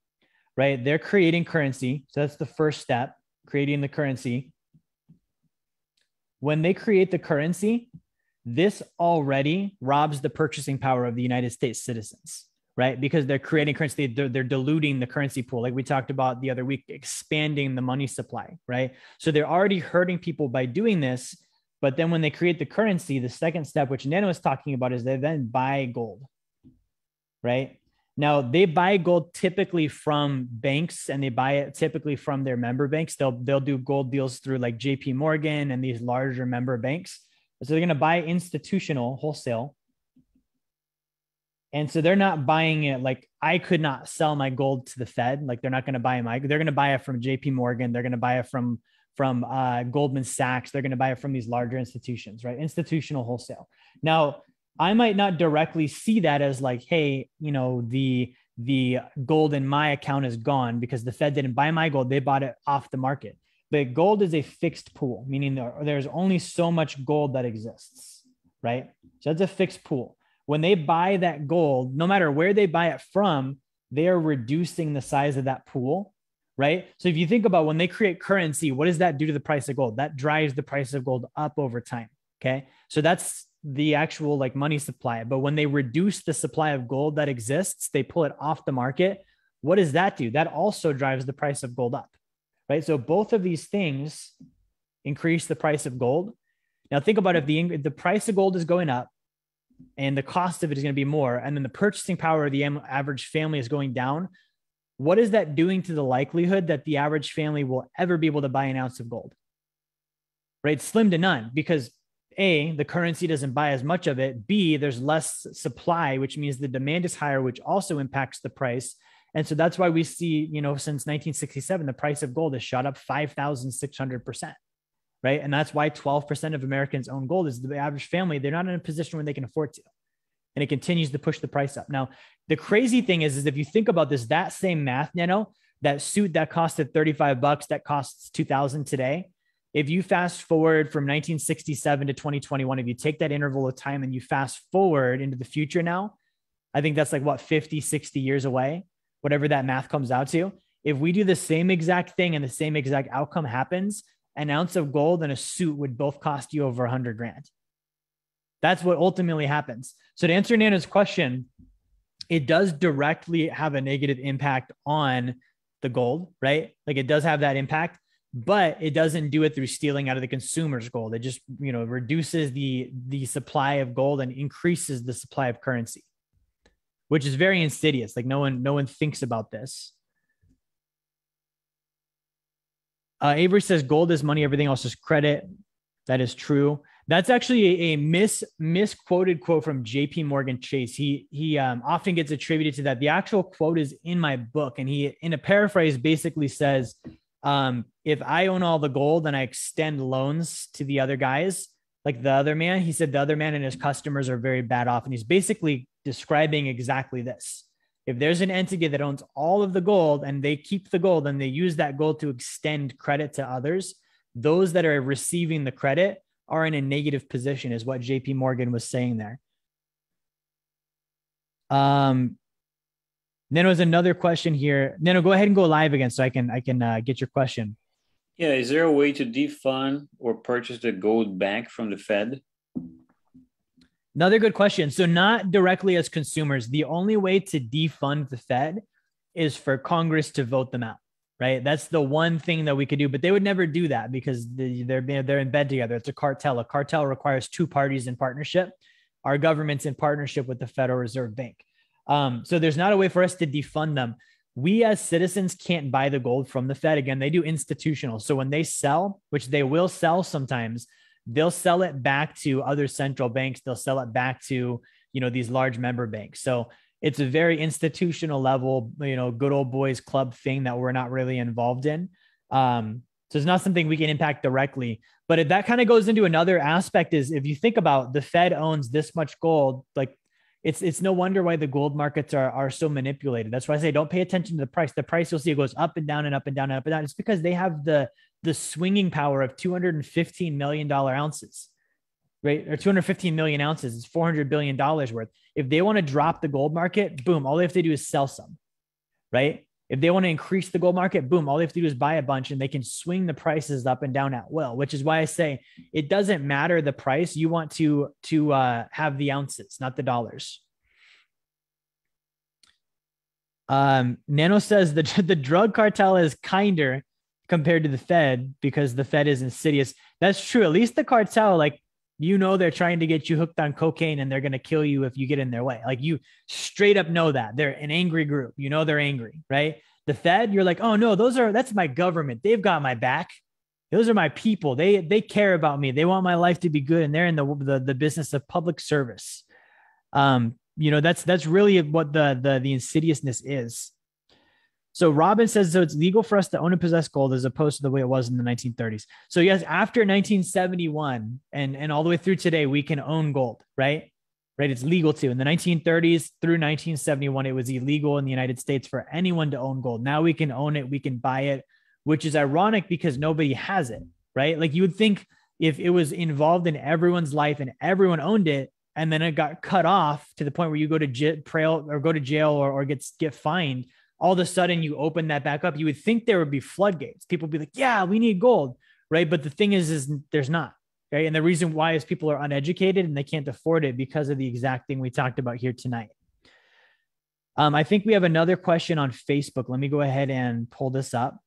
[SPEAKER 1] right, they're creating currency. So that's the first step, creating the currency. When they create the currency, this already robs the purchasing power of the United States citizens right? Because they're creating currency, they're, they're diluting the currency pool. Like we talked about the other week, expanding the money supply, right? So they're already hurting people by doing this. But then when they create the currency, the second step, which Nano is talking about, is they then buy gold, right? Now they buy gold typically from banks and they buy it typically from their member banks. They'll they'll do gold deals through like JP Morgan and these larger member banks. So they're going to buy institutional wholesale and so they're not buying it. Like I could not sell my gold to the Fed. Like they're not going to buy my, they're going to buy it from JP Morgan. They're going to buy it from, from uh, Goldman Sachs. They're going to buy it from these larger institutions, right? Institutional wholesale. Now, I might not directly see that as like, hey, you know, the the gold in my account is gone because the Fed didn't buy my gold; they bought it off the market. But gold is a fixed pool, meaning there, there's only so much gold that exists, right? So that's a fixed pool when they buy that gold, no matter where they buy it from, they are reducing the size of that pool, right? So if you think about when they create currency, what does that do to the price of gold? That drives the price of gold up over time. Okay. So that's the actual like money supply. But when they reduce the supply of gold that exists, they pull it off the market. What does that do? That also drives the price of gold up, right? So both of these things increase the price of gold. Now think about if the the price of gold is going up, and the cost of it is going to be more, and then the purchasing power of the average family is going down, what is that doing to the likelihood that the average family will ever be able to buy an ounce of gold? Right? Slim to none because A, the currency doesn't buy as much of it. B, there's less supply, which means the demand is higher, which also impacts the price. And so that's why we see, you know, since 1967, the price of gold has shot up 5,600% right? And that's why 12% of Americans own gold is the average family. They're not in a position where they can afford to. And it continues to push the price up. Now, the crazy thing is, is if you think about this, that same math, you know, that suit that costed 35 bucks, that costs 2000 today. If you fast forward from 1967 to 2021, if you take that interval of time and you fast forward into the future now, I think that's like what 50, 60 years away, whatever that math comes out to. If we do the same exact thing and the same exact outcome happens, an ounce of gold and a suit would both cost you over 100 grand. That's what ultimately happens. So, to answer Nana's question, it does directly have a negative impact on the gold, right? Like it does have that impact, but it doesn't do it through stealing out of the consumer's gold. It just, you know, reduces the the supply of gold and increases the supply of currency, which is very insidious. Like no one no one thinks about this. Uh, Avery says gold is money, everything else is credit. That is true. That's actually a, a mis misquoted quote from J.P. Morgan Chase. He he um, often gets attributed to that. The actual quote is in my book, and he in a paraphrase basically says, um, "If I own all the gold and I extend loans to the other guys, like the other man," he said, "the other man and his customers are very bad off," and he's basically describing exactly this if there's an entity that owns all of the gold and they keep the gold and they use that gold to extend credit to others, those that are receiving the credit are in a negative position, is what JP Morgan was saying there. Um, Nano was another question here. Nano, go ahead and go live again so I can I can uh, get your question. Yeah, is there a way to defund or purchase the gold back from the Fed? Another good question. So, not directly as consumers, the only way to defund the Fed is for Congress to vote them out, right? That's the one thing that we could do, but they would never do that because they're they're in bed together. It's a cartel. A cartel requires two parties in partnership. Our government's in partnership with the Federal Reserve Bank. Um, so there's not a way for us to defund them. We as citizens can't buy the gold from the Fed. Again, they do institutional. So when they sell, which they will sell sometimes, they'll sell it back to other central banks. They'll sell it back to, you know, these large member banks. So it's a very institutional level, you know, good old boys club thing that we're not really involved in. Um, so it's not something we can impact directly. But if that kind of goes into another aspect is if you think about the Fed owns this much gold, like it's it's no wonder why the gold markets are are so manipulated. That's why I say don't pay attention to the price. The price you'll see it goes up and down and up and down and up and down. It's because they have the the swinging power of 215 million dollar ounces right or 215 million ounces is 400 billion dollars worth if they want to drop the gold market boom all they have to do is sell some right if they want to increase the gold market boom all they have to do is buy a bunch and they can swing the prices up and down at will which is why i say it doesn't matter the price you want to to uh, have the ounces not the dollars um, Nano says the (laughs) the drug cartel is kinder compared to the Fed because the Fed is insidious. That's true. At least the cartel, like you know, they're trying to get you hooked on cocaine and they're going to kill you if you get in their way. Like you straight up know that they're an angry group. You know, they're angry, right? The Fed, you're like, oh no, those are, that's my government. They've got my back. Those are my people. They, they care about me. They want my life to be good. And they're in the, the, the business of public service. Um, you know, that's, that's really what the, the, the insidiousness is. So Robin says so it's legal for us to own and possess gold as opposed to the way it was in the 1930s. So yes, after 1971 and and all the way through today, we can own gold, right? Right, it's legal to. In the 1930s through 1971, it was illegal in the United States for anyone to own gold. Now we can own it, we can buy it, which is ironic because nobody has it, right? Like you would think if it was involved in everyone's life and everyone owned it, and then it got cut off to the point where you go to jail or go to jail or, or gets get fined all of a sudden you open that back up, you would think there would be floodgates. People would be like, yeah, we need gold, right? But the thing is, is there's not, right? And the reason why is people are uneducated and they can't afford it because of the exact thing we talked about here tonight. Um, I think we have another question on Facebook. Let me go ahead and pull this up.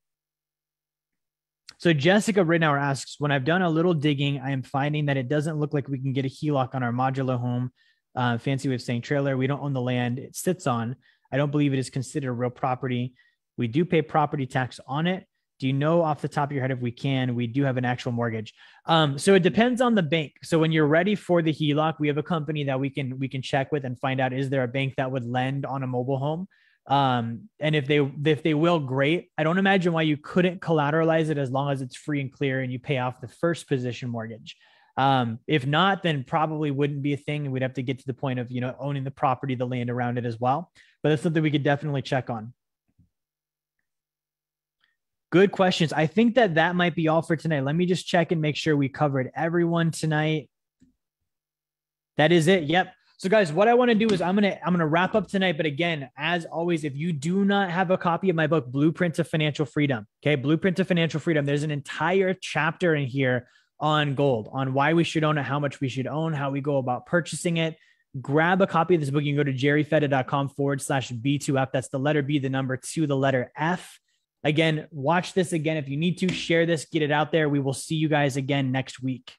[SPEAKER 1] So Jessica Ridnour asks, when I've done a little digging, I am finding that it doesn't look like we can get a HELOC on our modular home. Uh, fancy way of saying trailer. We don't own the land it sits on. I don't believe it is considered real property. We do pay property tax on it. Do you know off the top of your head if we can? We do have an actual mortgage. Um, so it depends on the bank. So when you're ready for the HELOC, we have a company that we can we can check with and find out is there a bank that would lend on a mobile home. Um, and if they if they will, great. I don't imagine why you couldn't collateralize it as long as it's free and clear and you pay off the first position mortgage. Um, if not, then probably wouldn't be a thing. We'd have to get to the point of you know owning the property, the land around it as well but that's something we could definitely check on. Good questions. I think that that might be all for tonight. Let me just check and make sure we covered everyone tonight. That is it. Yep. So guys, what I want to do is I'm going to I'm going to wrap up tonight, but again, as always, if you do not have a copy of my book Blueprint to Financial Freedom, okay? Blueprint to Financial Freedom, there's an entire chapter in here on gold, on why we should own it, how much we should own, how we go about purchasing it grab a copy of this book. You can go to jerryfeta.com forward slash B2F. That's the letter B, the number two, the letter F. Again, watch this again if you need to. Share this, get it out there. We will see you guys again next week.